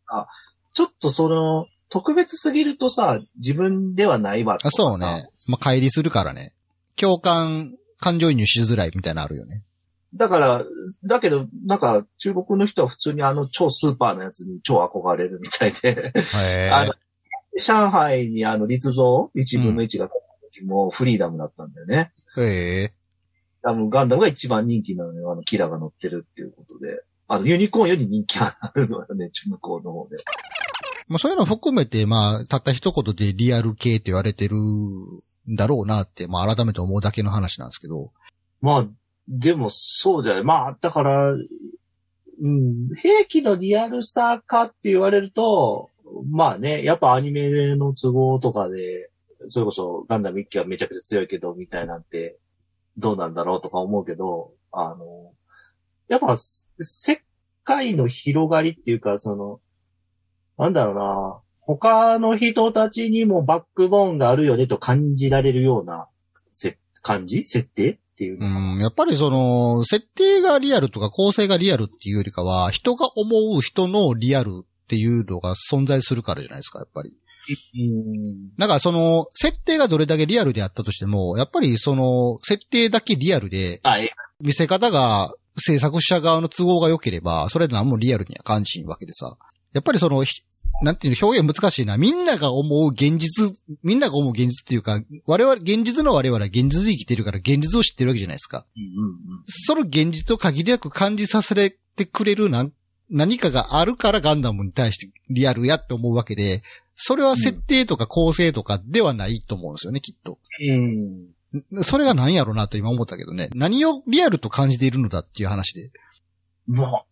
B: は、ちょっとその、特別すぎると
A: さ、自分ではないわとかさ。そうね。まあ、乖離するからね。共感感情移入しづらいみたいなのあるよね。
B: だから、だけど、なんか、中国の人は普通にあの超スーパーのやつに超憧れるみたいであの、上海にあの、立像一分の一が時もフリーダムだったんだよね。へえ。多分ガンダムが一番人気なのよ。あの、キラが乗ってるっていうことで。あの、ユニコーンより人気あるのよね、向こうの方で。
A: まあそういうの含めて、まあ、たった一言でリアル系って言われてるだろうなって、まあ改めて思うだけの話なんですけど。
B: まあ、でもそうじゃない。まあ、だから、うん、兵器のリアルさかって言われると、まあね、やっぱアニメの都合とかで、それこそガンダム1機はめちゃくちゃ強いけど、みたいなんて、どうなんだろうとか思うけど、あの、やっぱ、世界の広がりっていうか、その、なんだろうな他の人た
A: ちにもバックボーンがあるよねと感じられるような、せ、感じ設定っていう。うん、やっぱりその、設定がリアルとか構成がリアルっていうよりかは、人が思う人のリアルっていうのが存在するからじゃないですか、やっぱり。なんかその、設定がどれだけリアルであったとしても、やっぱりその、設定だけリアルで、見せ方が制作者側の都合が良ければ、それで何もリアルには感じんわけでさ。やっぱりその、なんていうの、表現難しいな。みんなが思う現実、みんなが思う現実っていうか、我々、現実の我々は現実で生きてるから現実を知ってるわけじゃないですか。その現実を限りなく感じさせてくれるな何かがあるからガンダムに対してリアルやって思うわけで、それは設定とか構成とかではないと思うんですよね、うん、きっと。うん。それが何やろうなと今思ったけどね。何をリアルと感じているのだっていう話で。まあ、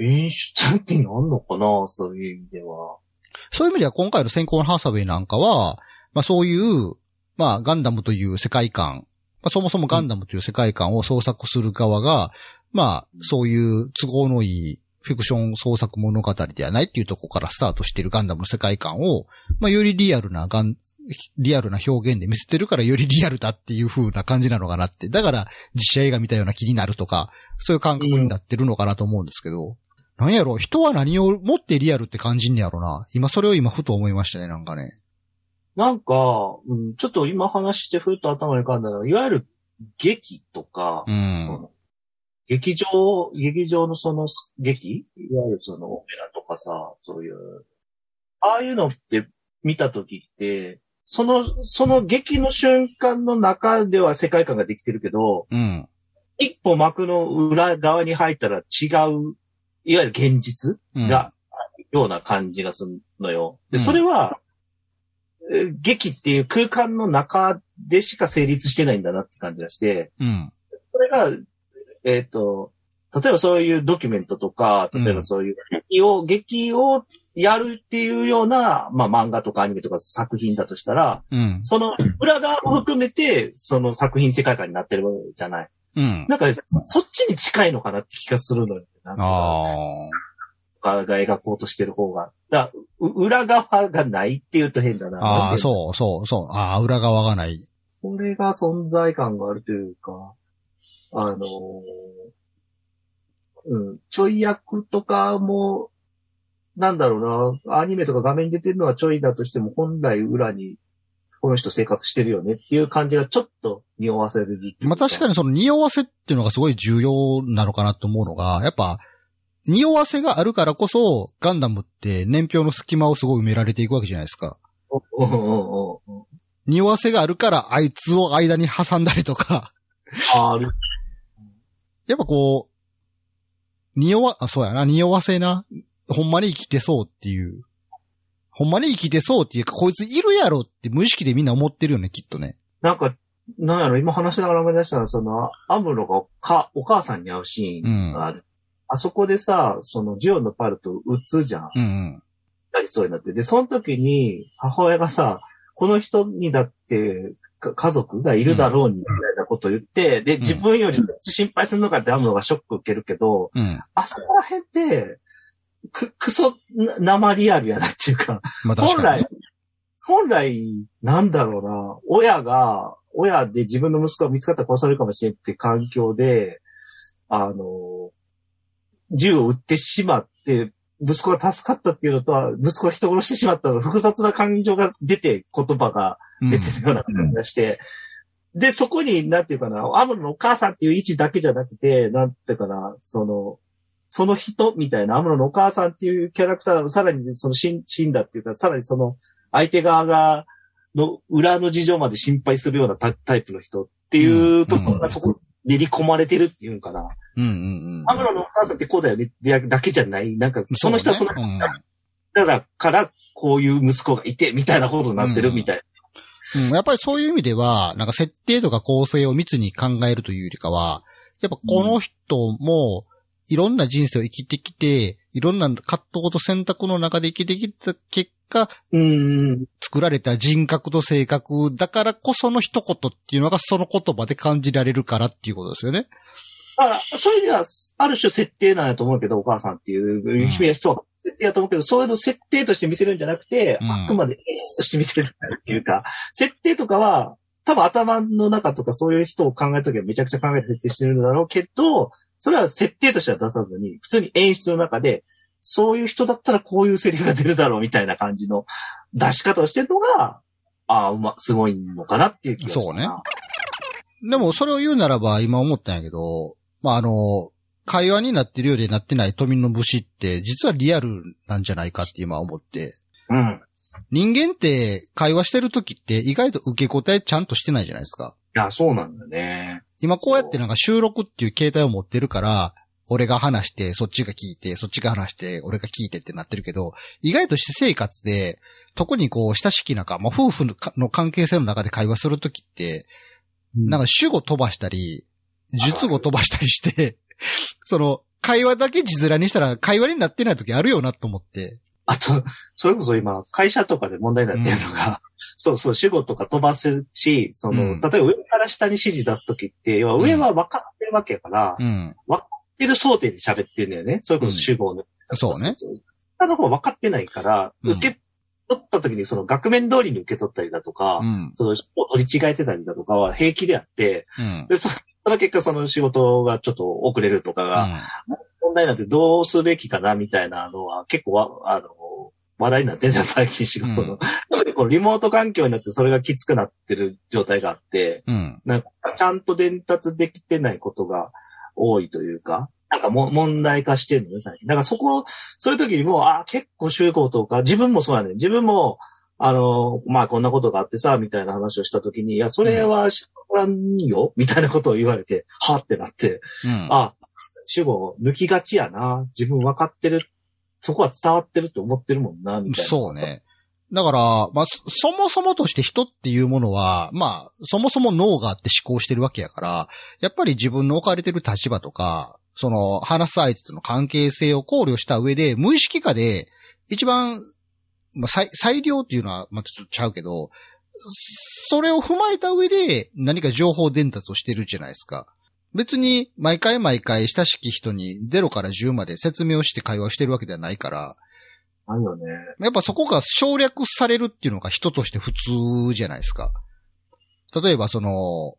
B: 演出ってにあんのかなそういう意味では。
A: そういう意味では今回の先行のハーサウェイなんかは、まあそういう、まあガンダムという世界観、まあそもそもガンダムという世界観を創作する側が、まあそういう都合のいいフィクション創作物語ではないっていうとこからスタートしているガンダムの世界観を、まあよりリアルなガン、リアルな表現で見せてるからよりリアルだっていう風な感じなのかなって。だから実写映画見たような気になるとか、そういう感覚になってるのかなと思うんですけど。なんやろ、人は何を持ってリアルって感じんねやろな。今、それを今、ふと思いましたね、なんかね。
B: なんか、うん、ちょっと今話してふっと頭に浮かんだのは、いわゆる劇とか、うん、その劇場、劇場のその劇いわゆるそのオペラとかさ、そういう、ああいうのって見たときって、その、その劇の瞬間の中では世界観ができてるけど、うん、一歩幕の裏側に入ったら違ういわゆる現実が、ような感じがするのよ。で、それは、劇っていう空間の中でしか成立してないんだなって感じがして、うん、それが、えっ、ー、と、例えばそういうドキュメントとか、例えばそういう劇を、うん、劇をやるっていうような、まあ漫画とかアニメとか作品だとしたら、
C: うん、その
B: 裏側も含めて、その作品世界観になってるじゃない。うん、なんか、そっちに近いのかなって気がするのよ。なあ。か、他が描こうとしてる方が。だ裏側がないって言うと変だな。ああ、
A: そうそうそう。ああ、裏側がない。
B: これが存在感があるというか、あのー、うん、ちょい役とかも、なんだろうな、アニメとか画面に出てるのはちょいだとしても、本来裏にこの人生活してるよねっていう感じがちょっと匂わせる。
A: まあ確かにその匂わせっていうのがすごい重要なのかなと思うのが、やっぱ、匂わせがあるからこそ、ガンダムって年表の隙間をすごい埋められていくわけじゃないですか。匂わせがあるから、あいつを間に挟んだりとかある。やっぱこう、匂わ、あ、そうやな、匂わせな、ほんまに生きてそうっていうほんまに生きてそうっていうか、こいついるやろって無意識でみんな思ってるよね、きっとね。なんか、
B: なんやろ、今話しながら思い出したら、その、アムロがかお母さんに会うシーンがある。うん、あそこでさ、その、ジオンのパルト打つじゃん。うん、うん。なりそうになって。で、その時に、母親がさ、この人にだって、家族がいるだろうに、みたいなこと言って、うん、で、自分より心配するのかってアムロがショック受けるけど、うん、あそこら辺って、く、くそ、生リアルやなっていうか、まあ、か本来、本来、なんだろうな、親が、親で自分の息子が見つかったら殺されるかもしれんって環境で、あの、銃を撃ってしまって、息子が助かったっていうのとは、息子が人殺してしまったの、複雑な感情が出て、言葉が出てるような感じがして、うん、で、そこに、なんていうかな、アムロのお母さんっていう位置だけじゃなくて、なんていうかな、その、その人みたいな、アムロのお母さんっていうキャラクターの、さらにその死んだっていうか、さらにその相手側が、の裏の事情まで心配するようなタイプの人っていうところがそこ練り込まれてるっていうんかな。うんうんうん。アムロのお母さんってこうだよねだけじゃない。なんか、その人はその、ねうん、だから、こういう息子がいて、みたいなことになってるみたいな。
A: うん、うん、やっぱりそういう意味では、なんか設定とか構成を密に考えるというよりかは、やっぱこの人も、いろんな人生を生きてきて、いろんな葛藤と選択の中で生きてきた結果、うん、作られた人格と性格だからこその一言っていうのがその言葉で感じられるからっていうことですよね。だから、そういう意味では、ある種設
B: 定なんやと思うけど、お母さんっていう、はそう、設定と思うけど、そういうの設定として見せるんじゃなくて、うん、あくまで演出として見せるっていうか、設定とかは、多分頭の中とかそういう人を考えるときはめちゃくちゃ考えて設定してるんだろうけど、それは設定としては出さずに、普通に演出の中で、そういう人だったらこういうセリフが出るだろうみたいな感じの出し方をしてるのが、ああ、うま、すごいのかなっていう気がする。そうね。
A: でも、それを言うならば、今思ったんやけど、まあ、あの、会話になってるようでなってない都民の武士って、実はリアルなんじゃないかって今思って。うん。人間って会話してる時って意外と受け答えちゃんとしてないじゃないですか。いや、そうなん
C: だね。
A: 今こうやってなんか収録っていう携帯を持ってるから、俺が話して、そっちが聞いて、そっちが話して、俺が聞いてってなってるけど、意外と私生活で、特にこう、親しき仲、まあ、夫婦の関係性の中で会話するときって、なんか主語飛ばしたり、術語飛ばしたりして、その、会話だけ字面にしたら会話になってない時あるよなと思って。あと、それこそ今、
B: 会社とかで問題になってるのが、うん、そうそう、主語とか飛ばすし、その、うん、例えば上から下に指示出すときって、要は上は分かってるわけやから、うん、分かってる想定で喋ってるんだよね。それこそ主語の、そうね。下の方分かってないから、受け取ったときにその額面通りに受け取ったりだとか、その、取り違えてたりだとかは平気であって、でその結果その仕事がちょっと遅れるとかが、問題なんてどうすべきかなみたいなのは結構あの、話題になってんじゃん、最近仕事の。特、うん、にこのリモート環境になってそれがきつくなってる状態があって、うん、なんかちゃんと伝達できてないことが多いというか、なんかも問題化してるのよ、最近。だからそこ、そういう時にもああ結構就効とか、自分もそうやね自分も、あの、まあ、こんなことがあってさ、みたいな話をした時に、いや、それはうらんよ、みたいなことを言われて、はってなって、うん、あ、主語抜き
A: がちやな。自分分かってる。そこは
B: 伝わってるって思ってるもんな、みたい
A: な。そうね。だから、まあ、そもそもとして人っていうものは、まあ、そもそも脳があって思考してるわけやから、やっぱり自分の置かれてる立場とか、その、話す相手との関係性を考慮した上で、無意識化で、一番、まあ、最、最良っていうのは、まあ、ちょっとちゃうけど、それを踏まえた上で、何か情報伝達をしてるじゃないですか。別に毎回毎回親しき人に0から10まで説明をして会話してるわけではないから、あるよね。やっぱそこが省略されるっていうのが人として普通じゃないですか。例えばその、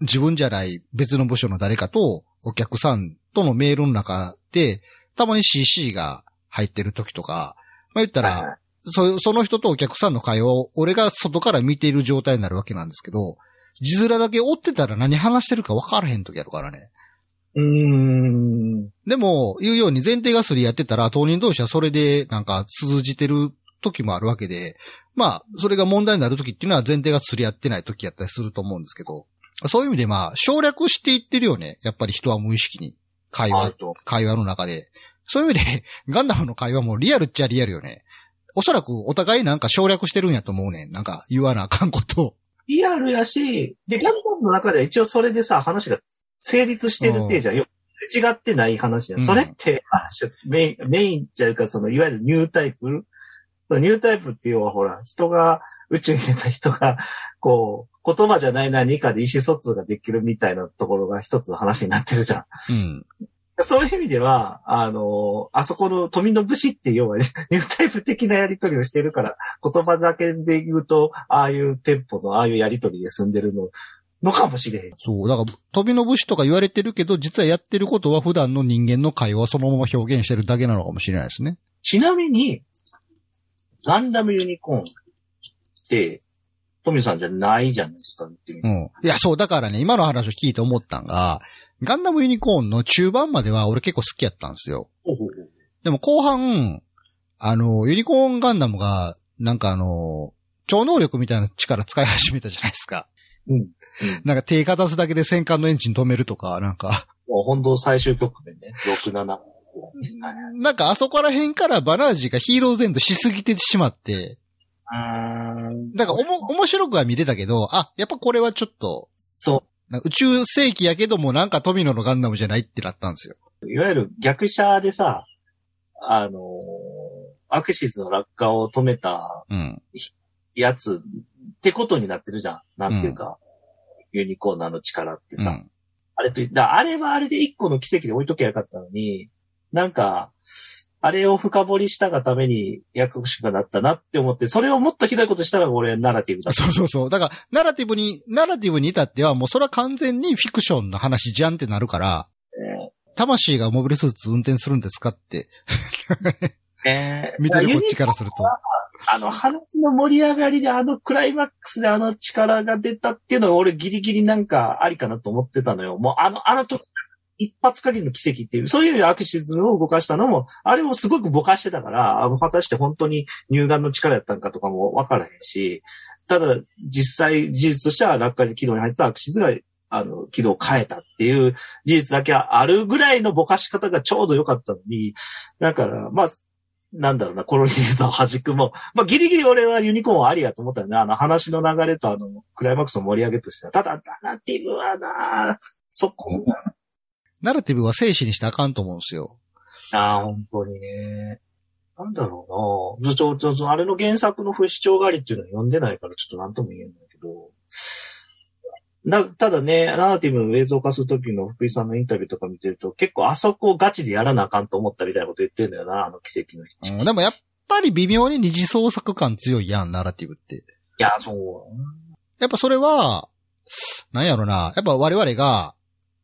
A: 自分じゃない別の部署の誰かとお客さんとのメールの中で、たまに CC が入ってる時とか、まあ言ったら、はいはい、その人とお客さんの会話を俺が外から見ている状態になるわけなんですけど、字面だけ追ってたら何話してるか分からへん時あるからね。うーん。でも、言うように前提がすりやってたら、当人同士はそれでなんか通じてる時もあるわけで、まあ、それが問題になる時っていうのは前提が釣り合ってない時やったりすると思うんですけど、そういう意味でまあ、省略していってるよね。やっぱり人は無意識に。会話、会話の中で。そういう意味で、ガンダムの会話もリアルっちゃリアルよね。おそらくお互いなんか省略してるんやと思うねん。なんか言わなあかんことリアルやし、で、ガンダ
B: ムの中では一応それでさ、話が成立してるってじゃん。よ違ってない話じゃん。それって、うん、メイン、メインじゃうか、その、いわゆるニュータイプニュータイプっていうのは、ほら、人が、宇宙に出た人が、こう、言葉じゃない何かで意思疎通ができるみたいなところが一つの話になってるじゃん。うん。そういう意味では、あの、あそこの富の武士って要は、ね、ニュータイプ的なやり取りをしてるから、言葉だけで言うと、ああいうテンポの、ああいうやり取りで済んでるの、の
A: かもしれへん。そう。だから、富の武士とか言われてるけど、実はやってることは普段の人間の会話をそのまま表現してるだけなのかもしれないですね。ちなみに、ガンダム
B: ユニコーンって、富さんじゃないじゃないですか、う。
A: うん。いや、そう、だからね、今の話を聞いて思ったんが、ガンダムユニコーンの中盤までは俺結構好きやったんですよ。でも後半、あの、ユニコーンガンダムが、なんかあの、超能力みたいな力使い始めたじゃないですか。うん。なんか手かざすだけで戦艦のエンジン止めるとか、なんか。
B: もう本当最終局面ね、6、7。
A: なんかあそこら辺からバラージがヒーロー全土しすぎてしまって、うん。だからおも、面白くは見てたけど、あ、やっぱこれはちょっと。そう。宇宙世紀やけどもなんか富野のガンダムじゃないってなったんですよ。いわゆる
B: 逆車でさ、あのー、アクシズの落下を止めた、やつってことになってるじゃん。なんていうか、うん、ユニコーナーの力ってさ。うん、あれと、だあれはあれで一個の奇跡で置いとけばよかったのに、なんか、あれを深掘りしたがために役職がなったなって思っ
A: て、それをもっとひどいことしたら俺ナラティブだ。そうそうそう。だから、ナラティブに、ナラティブに至ってはもうそれは完全にフィクションの話じゃんってなるから、えー、魂がモビルスーツ運転するんですかって。
B: えー、見てるこっちからすると。あの話の盛り上がりであのクライマックスであの力が出たっていうのは俺ギリギリなんかありかなと思ってたのよ。もうあの、あの時一発限りの奇跡っていう、そういうアクシズを動かしたのも、あれもすごくぼかしてたから、果たして本当に乳がんの力やったんかとかもわからへんし、ただ実際事実としては落下に軌道に入ってたアクシズが、あの、軌道を変えたっていう事実だけあるぐらいのぼかし方がちょうど良かったのに、だから、まあ、なんだろうな、コロニーズを弾くも、まあ、ギリギリ俺はユニコーンありやと思ったよね。あの話の流れとあの、クライマックスの盛り上げとしては。ただ、ダナティブはな、そこ
A: ナラティブは静止にしてあかんと思うんですよ。
B: ああ、本当にね。なんだろうなちょ、ちょ、あれの原作の不死鳥狩りっていうのは読んでないからちょっとなんとも言えないけど。な、ただね、ナラティブの映像化するときの福井さんのインタビューとか見てると、結構あそこをガチでやらなあかんと思ったみたいなこと言ってんだよな、あの奇跡の人、
A: うん。でもやっぱり微妙に二次創作感強いやん、ナラティブって。い
B: や、そう。
A: やっぱそれは、なんやろな、やっぱ我々が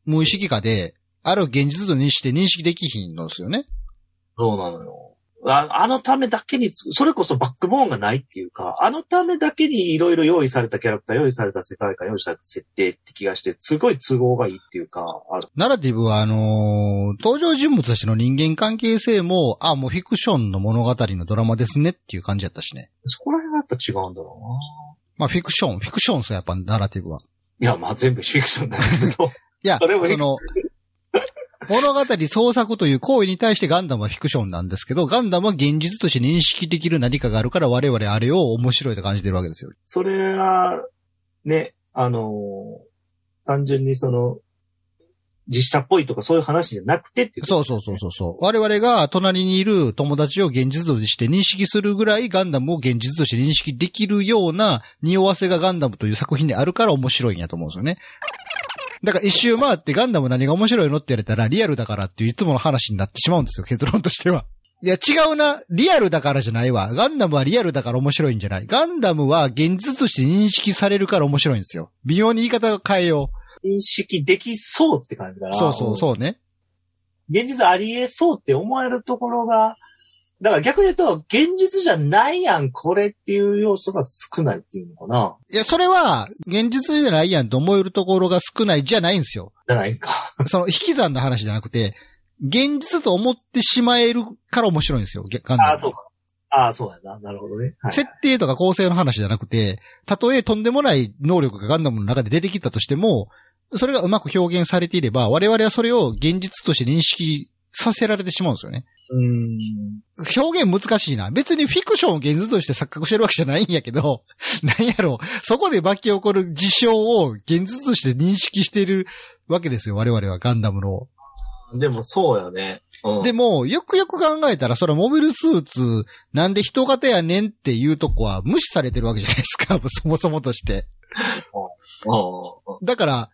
A: 無意識化で、ある現実度にして認識できひんのですよね。そうなのよ。ああのためだけに、それこそバックボーンがないっていう
B: か、あのためだけにいろいろ用意されたキャラクター、用意された世界観、用意された設定って気がして、すごい都合がいいっていうか、
A: ある。ナラティブはあのー、登場人物たちの人間関係性も、あ、もうフィクションの物語のドラマですねっていう感じやったしね。そこら辺はやっぱ違うんだろうなまあフィクション、フィクションさ、やっぱナラティブは。いや、まあ全部フィクションだけど。いや、それもその、物語創作という行為に対してガンダムはフィクションなんですけど、ガンダムは現実として認識できる何かがあるから我々あれを面白いと感じてるわけですよ。
B: それは、ね、あのー、単純にその、実写っぽいとかそういう話じゃなくてっていう、ね、そうそうそうそう
A: そう。我々が隣にいる友達を現実として認識するぐらいガンダムを現実として認識できるような匂わせがガンダムという作品にあるから面白いんやと思うんですよね。だから一周回ってガンダム何が面白いのって言われたら、リアルだからっていういつもの話になってしまうんですよ、結論としては。いや、違うな。リアルだからじゃないわ。ガンダムはリアルだから面白いんじゃない。ガンダムは現実として認識されるから面白いんですよ。微妙に言い方を変えよう。認識できそうって感じだな。そうそう、そうね。現実ありえ
B: そうって思えるところが、だから逆に言うと、現実じゃないやん、これっていう要素が少ないっていう
A: のかな。いや、それは、現実じゃないやんと思えるところが少ないじゃないんですよ。じゃないか。その引き算の話じゃなくて、現実と思ってしまえるから面白いんですよ、ああ、そ
B: うか。ああ、そうやな。なるほどね、はい。設
A: 定とか構成の話じゃなくて、たとえとんでもない能力がガンダムの中で出てきたとしても、それがうまく表現されていれば、我々はそれを現実として認識させられてしまうんですよね。うん。表現難しいな。別にフィクションを現実として錯覚してるわけじゃないんやけど、なんやろう、そこで巻き起こる事象を現実として認識してるわけですよ、我々はガンダムの。で
B: もそうよね。
A: うん、でも、よくよく考えたら、それはモビルスーツ、なんで人型やねんっていうとこは無視されてるわけじゃないですか、そもそもとして。だから、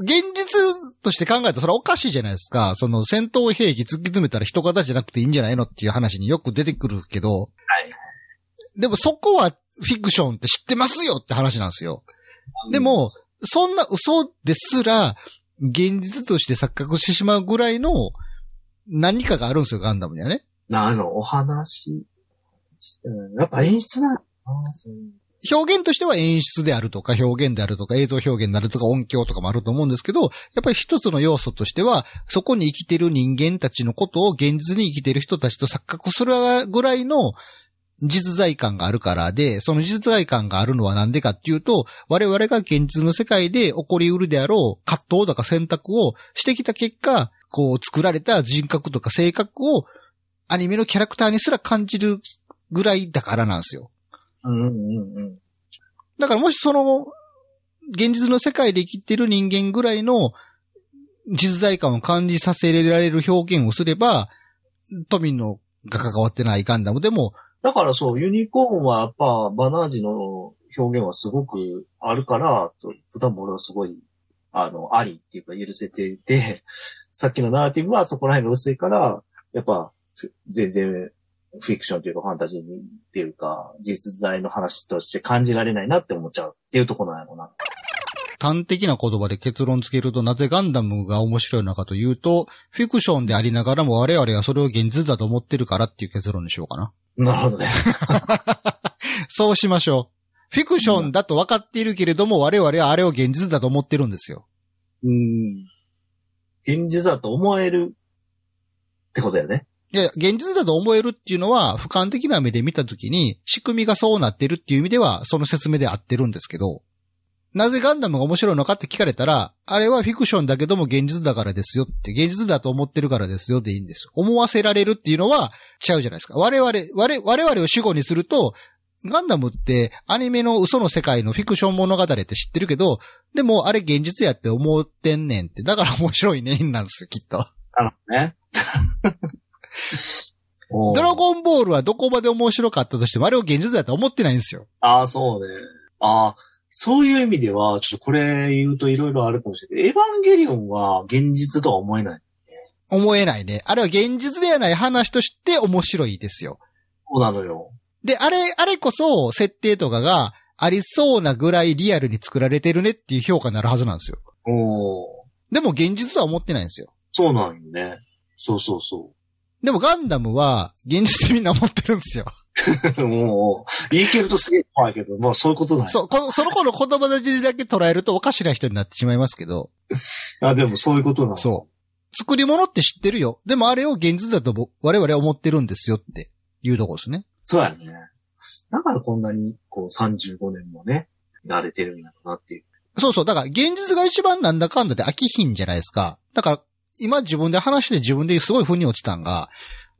A: 現実として考えたらそれおかしいじゃないですか。その戦闘兵器突き詰めたら人型じゃなくていいんじゃないのっていう話によく出てくるけど。はい。でもそこはフィクションって知ってますよって話なんですよ。でも、そんな嘘ですら、現実として錯覚してしまうぐらいの何かがあるんですよ、ガンダムにはね。なるほど、お話。やっぱ演出なのかな、そういう。表現としては演出であるとか表現であるとか映像表現であるとか音響とかもあると思うんですけど、やっぱり一つの要素としては、そこに生きてる人間たちのことを現実に生きてる人たちと錯覚するぐらいの実在感があるからで、その実在感があるのはなんでかっていうと、我々が現実の世界で起こりうるであろう葛藤とか選択をしてきた結果、こう作られた人格とか性格をアニメのキャラクターにすら感じるぐらいだからなんですよ。うんうんうん。だからもしその、現実の世界で生きてる人間ぐらいの実在感を感じさせられる表現をすれば、都民のが関わってないガンダムでも。だからそう、ユニコーンはやっ
B: ぱバナージの表現はすごくあるから、普段も俺はすごい、あの、ありっていうか許せてて、さっきのナラティブはそこら辺が薄いから、やっぱ全然フィクションというかファンタジーっていうか、実在の話として感じられないなって思っちゃうっていうところなのな。
A: 端的な言葉で結論つけるとなぜガンダムが面白いのかというと、フィクションでありながらも我々はそれを現実だと思ってるからっていう結論にしようかな。なるほどね。そうしましょう。フィクションだと分かっているけれども、我々はあれを現実だと思ってるんですよ。うん。現
B: 実だと思えるってことだよ
A: ね。現実だと思えるっていうのは、俯瞰的な目で見たときに、仕組みがそうなってるっていう意味では、その説明で合ってるんですけど、なぜガンダムが面白いのかって聞かれたら、あれはフィクションだけども現実だからですよって、現実だと思ってるからですよでいいんです思わせられるっていうのは、ちゃうじゃないですか。我々、我我々を主語にすると、ガンダムってアニメの嘘の世界のフィクション物語って知ってるけど、でもあれ現実やって思ってんねんって、だから面白いねんなんですよ、きっと。あのね。ドラゴンボールはどこまで面白かったとしても、あれを現実だと思ってないんですよ。
B: ああ、そうね。
A: ああ、そういう意味では、ちょっとこれ言うといろいろあるかもしれない。エヴァンゲリオンは現実とは思えない、ね。思えないね。あれは現実ではない話として面白いですよ。そうなのよ。で、あれ、あれこそ設定とかがありそうなぐらいリアルに作られてるねっていう評価になるはずなんですよ。おでも現実とは思ってないんですよ。そうなんよね。そうそうそう。でもガンダムは、現実みんな持ってるんですよ。もう、言い切るとすげえ怖いけど、もうそういうことだよ。そう、この、その子の言葉たちだけ捉えるとおかしな人になってしまいますけど。あ、でもそういうことなそう。作り物って知ってるよ。でもあれを現実だと我々は思ってるんですよっていうとこですね。そうやね。だからこんなに、こう35年もね、慣れてるんだろうなっていう。そうそう。だから現実が一番なんだかんだで飽きひんじゃないですか。だから今自分で話して自分ですごい腑に落ちたんが、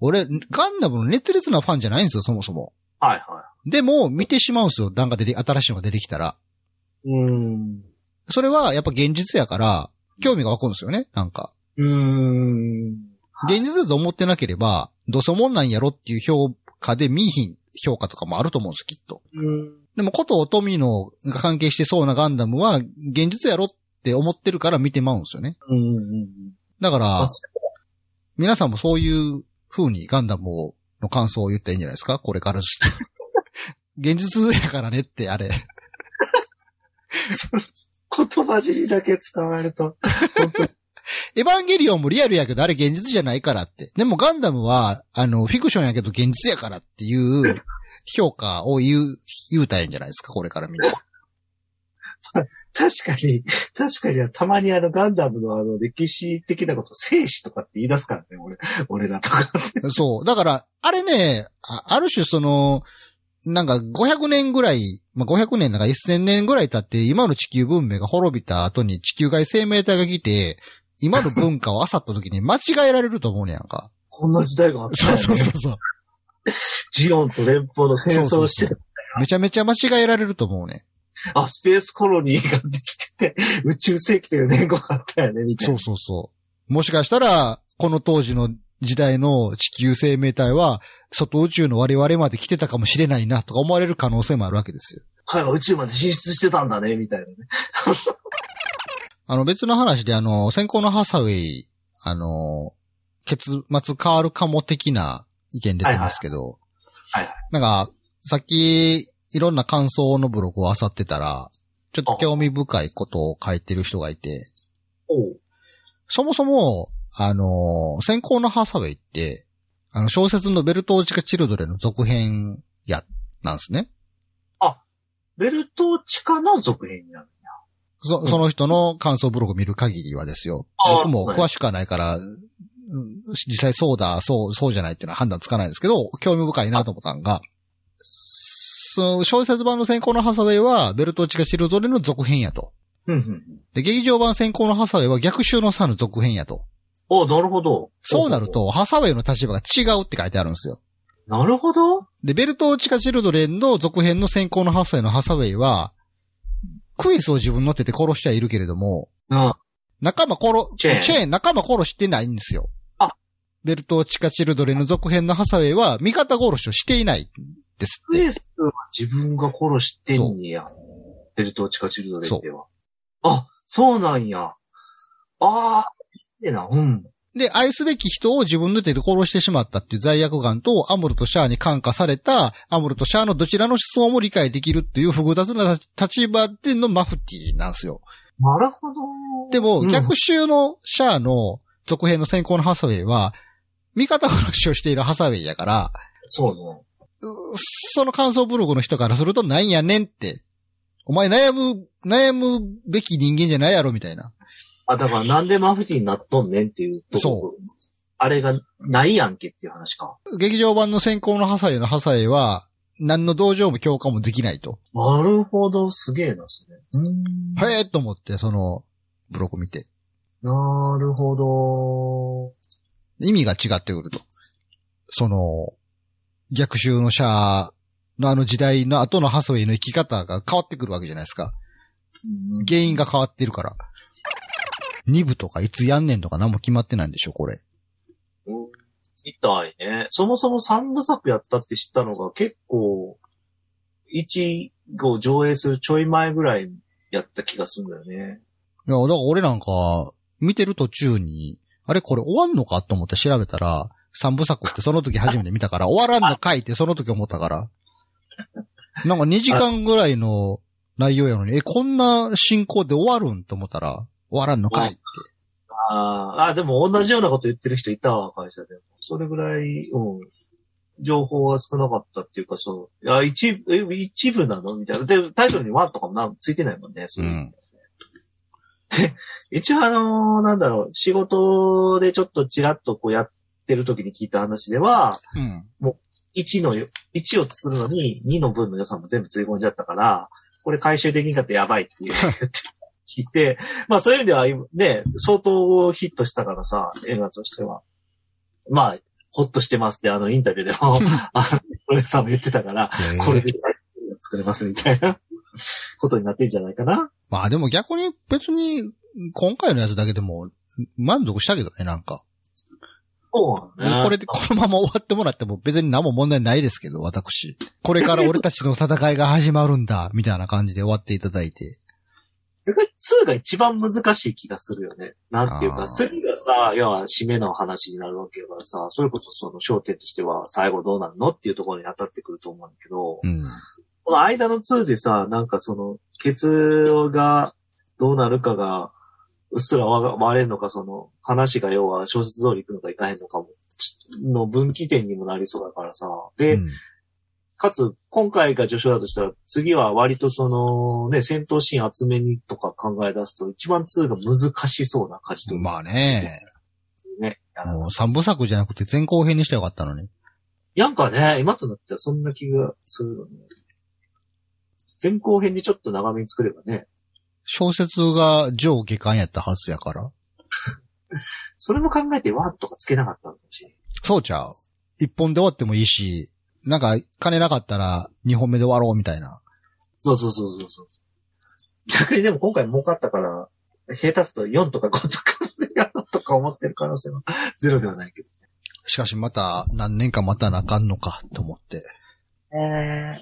A: 俺、ガンダムの熱烈なファンじゃないんですよ、そもそも。はいはい。でも、見てしまうんですよ、なんか出て、新しいのが出てきたら。うん。それは、やっぱ現実やから、興味が湧くんですよね、なんか。うん。現実だと思ってなければ、どうせもんなんやろっていう評価で見ひん評価とかもあると思うんです、きっと。うん。でも、こととみのが関係してそうなガンダムは、現実やろって思ってるから見てまうんですよね。うん。だから、皆さんもそういう風にガンダムの感想を言ったらいいんじゃないですかこれからずっと。現実やからねってあれ。
B: 言葉尻だけ使われると。
A: エヴァンゲリオンもリアルやけど、あれ現実じゃないからって。でもガンダムは、あの、フィクションやけど現実やからっていう評価を言う、言うたいんじゃないですか、これからみんな。確かに、確か
B: に、たまにあのガンダムのあの歴史的なこと、生死とかって言い出すからね、俺、俺ら
A: とかって。そう。だから、あれね、ある種その、なんか500年ぐらい、まあ、500年なんか1000年ぐらい経って、今の地球文明が滅びた後に地球外生命体が来て、今の文化を漁った時に間違えられると思うねやんか。こんな時代があったね。そうそうそうそう。ジオンと連邦の戦争してるめちゃめちゃ間違えられると思うね。あ、スペースコロニーができてて、宇宙世紀という年号があったよね、みたいそうそうそう。もしかしたら、この当時の時代の地球生命体は、外宇宙の我々まで来てたかもしれないなとか思われる可能性もあるわけですよ。
B: はい、宇宙まで進出してたんだね、みたいなね。
A: あの別の話で、あの、先行のハサウェイ、あの、結末変わるかも的な意見出てますけど、はいはい。なんか、さっき、いろんな感想のブログを漁ってたら、ちょっと興味深いことを書いてる人がいて、そもそも、あの先行のハサウェイって、あの、小説のベルトーチカ・チルドレの続編や、なんですね。あ、ベルトーチカの続編になるんや。そ、その人の感想ブログ見る限りはですよ。僕も詳しくはないから、実際そうだ、そう、そうじゃないっていうのは判断つかないんですけど、興味深いなと思ったんが、その小説版の先行のハサウェイは、ベルトチカチルドレの続編やと。うんうん。で、劇場版先行のハサウェイは逆襲の3の続編やと。あなるほど。そうなると、ハサウェイの立場が違うって書いてあるんですよ。なるほど。で、ベルト・チカ・チルドレンの続編の先行のハサウェイのハサウェイは、クイズを自分乗ってて殺してはいるけれども、うん。仲間殺、チェーン、チェーン仲間殺してないんですよ。あベルト・チカ・チルドレンの続編のハサウェイは、味方殺しをしていない。ですって。レスは自分が殺してんねや。ベルト
B: チカチルドレンでは。
A: あ、そうなんや。あ
B: あ、いい
A: な、うん。で、愛すべき人を自分の手で殺してしまったっていう罪悪感と、アムルとシャアに感化された、アムルとシャアのどちらの思想も理解できるっていう複雑な立場でのマフティなんですよ。なるほど。でも、逆襲のシャアの続編の先行のハサウェイは、味方殺しをしているハサウェイやから、そうね。その感想ブログの人からするとなんやねんって。お前悩む、悩むべき人間じゃないやろ、みたいな。
B: あ、だからなんでマフティになっとんねんっていうとそう。あれがないやんけっていう話か。
A: 劇場版の先行のハサイのハサイは、何の同情も強化もできないと。なるほど、すげえな、それ。うん。へえ、と思って、その、ブログ見て。なるほど。意味が違ってくると。その、逆襲のシャアのあの時代の後のハソウェイの生き方が変わってくるわけじゃないですか。原因が変わってるから。2部とかいつやんねんとか何も決まってないんでしょ、これ。
B: みたいね。そもそも3部作やったって知ったのが結構、1号上映するちょい前ぐらいやった気がするんだよね。
A: いや、だから俺なんか、見てる途中に、あれこれ終わんのかと思って調べたら、三部作ってその時初めて見たから、終わらんのかいってその時思ったから。なんか2時間ぐらいの内容やのに、え、こんな進行で終わるんと思ったら、終わらんのかいって。
B: ああ、でも同じようなこと言ってる人いたわ、会社で。それぐらい、うん。情報は少なかったっていうか、そう。いや、一部、え一部なのみたいな。で、タイトルにワンとかもなんついてないもんね。そううん。一応あのーなんだろう、仕事でちょっとちらっとこうやっってる時に聞いた話では、うん、もう1の、一を作るのに2の分の予算も全部追い込んじゃったから、これ回収できんかったらやばいっていう 聞いて、まあそういう意味ではね、相当ヒットしたからさ、映画としては。まあ、ほっとしてますって、あのインタビューでも、あの、プさんも言ってたから、これで
A: 作れますみたいな ことになってんじゃないかな。まあでも逆に別に今回のやつだけでも満足したけどね、なんか。そうね。これで、このまま終わってもらっても別に何も問題ないですけど、私。これから俺たちの戦いが始まるんだ、みたいな感じで終わっていただいて。
B: 2が一番難しい気がするよね。なんていうか、3がさ、要は締めの話になるわけだからさ、それこそその焦点としては最後どうなるのっていうところに当たってくると思うんだけど、うん、この間の2でさ、なんかその、ケツがどうなるかがうっすら割れんのか、その、話が要は小説通り行くのか行かへんのかも、の分岐点にもなりそうだからさ。で、うん、かつ、今回が序章だとしたら、次は割とその、ね、戦闘シーン集めにとか考え出すと、一番2が難しそうな感じと。まあね。
A: ね。もう三部作じゃなくて前後編にしてよかったのに。
B: なんかね、今となってはそんな気がするのね。前後編でちょっと長めに作ればね。
A: 小説が上下巻やったはずやから。それも考えてワンとかつけなかったのかもしれない。そうちゃう。一本で終わってもいいし、なんか金なかったら二本目で終わろうみたいな。そうそうそうそうそう。
B: 逆にでも今回儲かったから、下手すと4とか5とかやろうとか思ってる可能性は
A: ゼロではないけど、ね。しかしまた何年かまたなあかんのかと思って。
B: えー、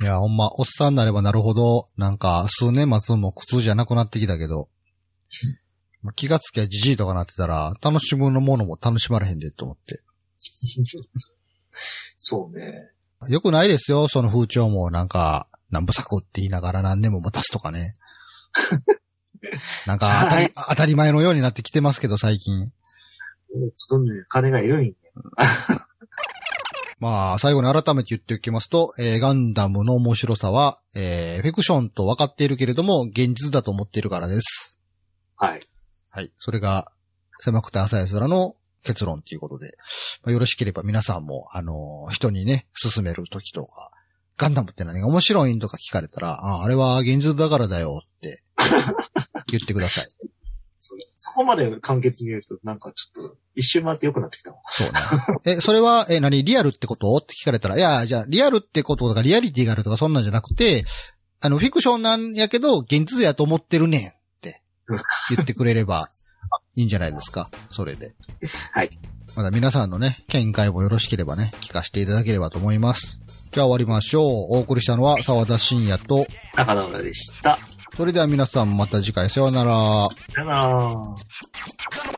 A: いや、ほんま、おっさんになればなるほど、なんか、数年末も苦痛じゃなくなってきたけど、まあ、気がつきゃじじいとかなってたら、楽しむのものも楽しまれへんで、と思って。
C: そうね。
A: よくないですよ、その風潮も、なんか、なんぼさくって言いながら何年も渡たすとかね。なんか当たり、当たり前のようになってきてますけど、最近。
B: 作んね金がいるんや。
A: まあ、最後に改めて言っておきますと、えー、ガンダムの面白さは、えー、フィクションと分かっているけれども、現実だと思っているからです。はい。はい。それが、狭くて浅い空の結論ということで、まあ、よろしければ皆さんも、あのー、人にね、進めるときとか、ガンダムって何が面白いんとか聞かれたら、ああれは現実だからだよって言ってください。
B: そこまで簡潔に言うと、なんかちょっと、一周回って良くなってきた
A: そうね。え、それは、え、何リアルってことって聞かれたら、いや、じゃあ、リアルってこととか、リアリティがあるとか、そんなんじゃなくて、あの、フィクションなんやけど、現実やと思ってるねんって、言ってくれれば、いいんじゃないですか。それで。はい。まだ皆さんのね、見解もよろしければね、聞かせていただければと思います。じゃあ終わりましょう。お送りしたのは沢田信也と中野でした。それでは皆さんまた次回さようなら。
B: さようなら。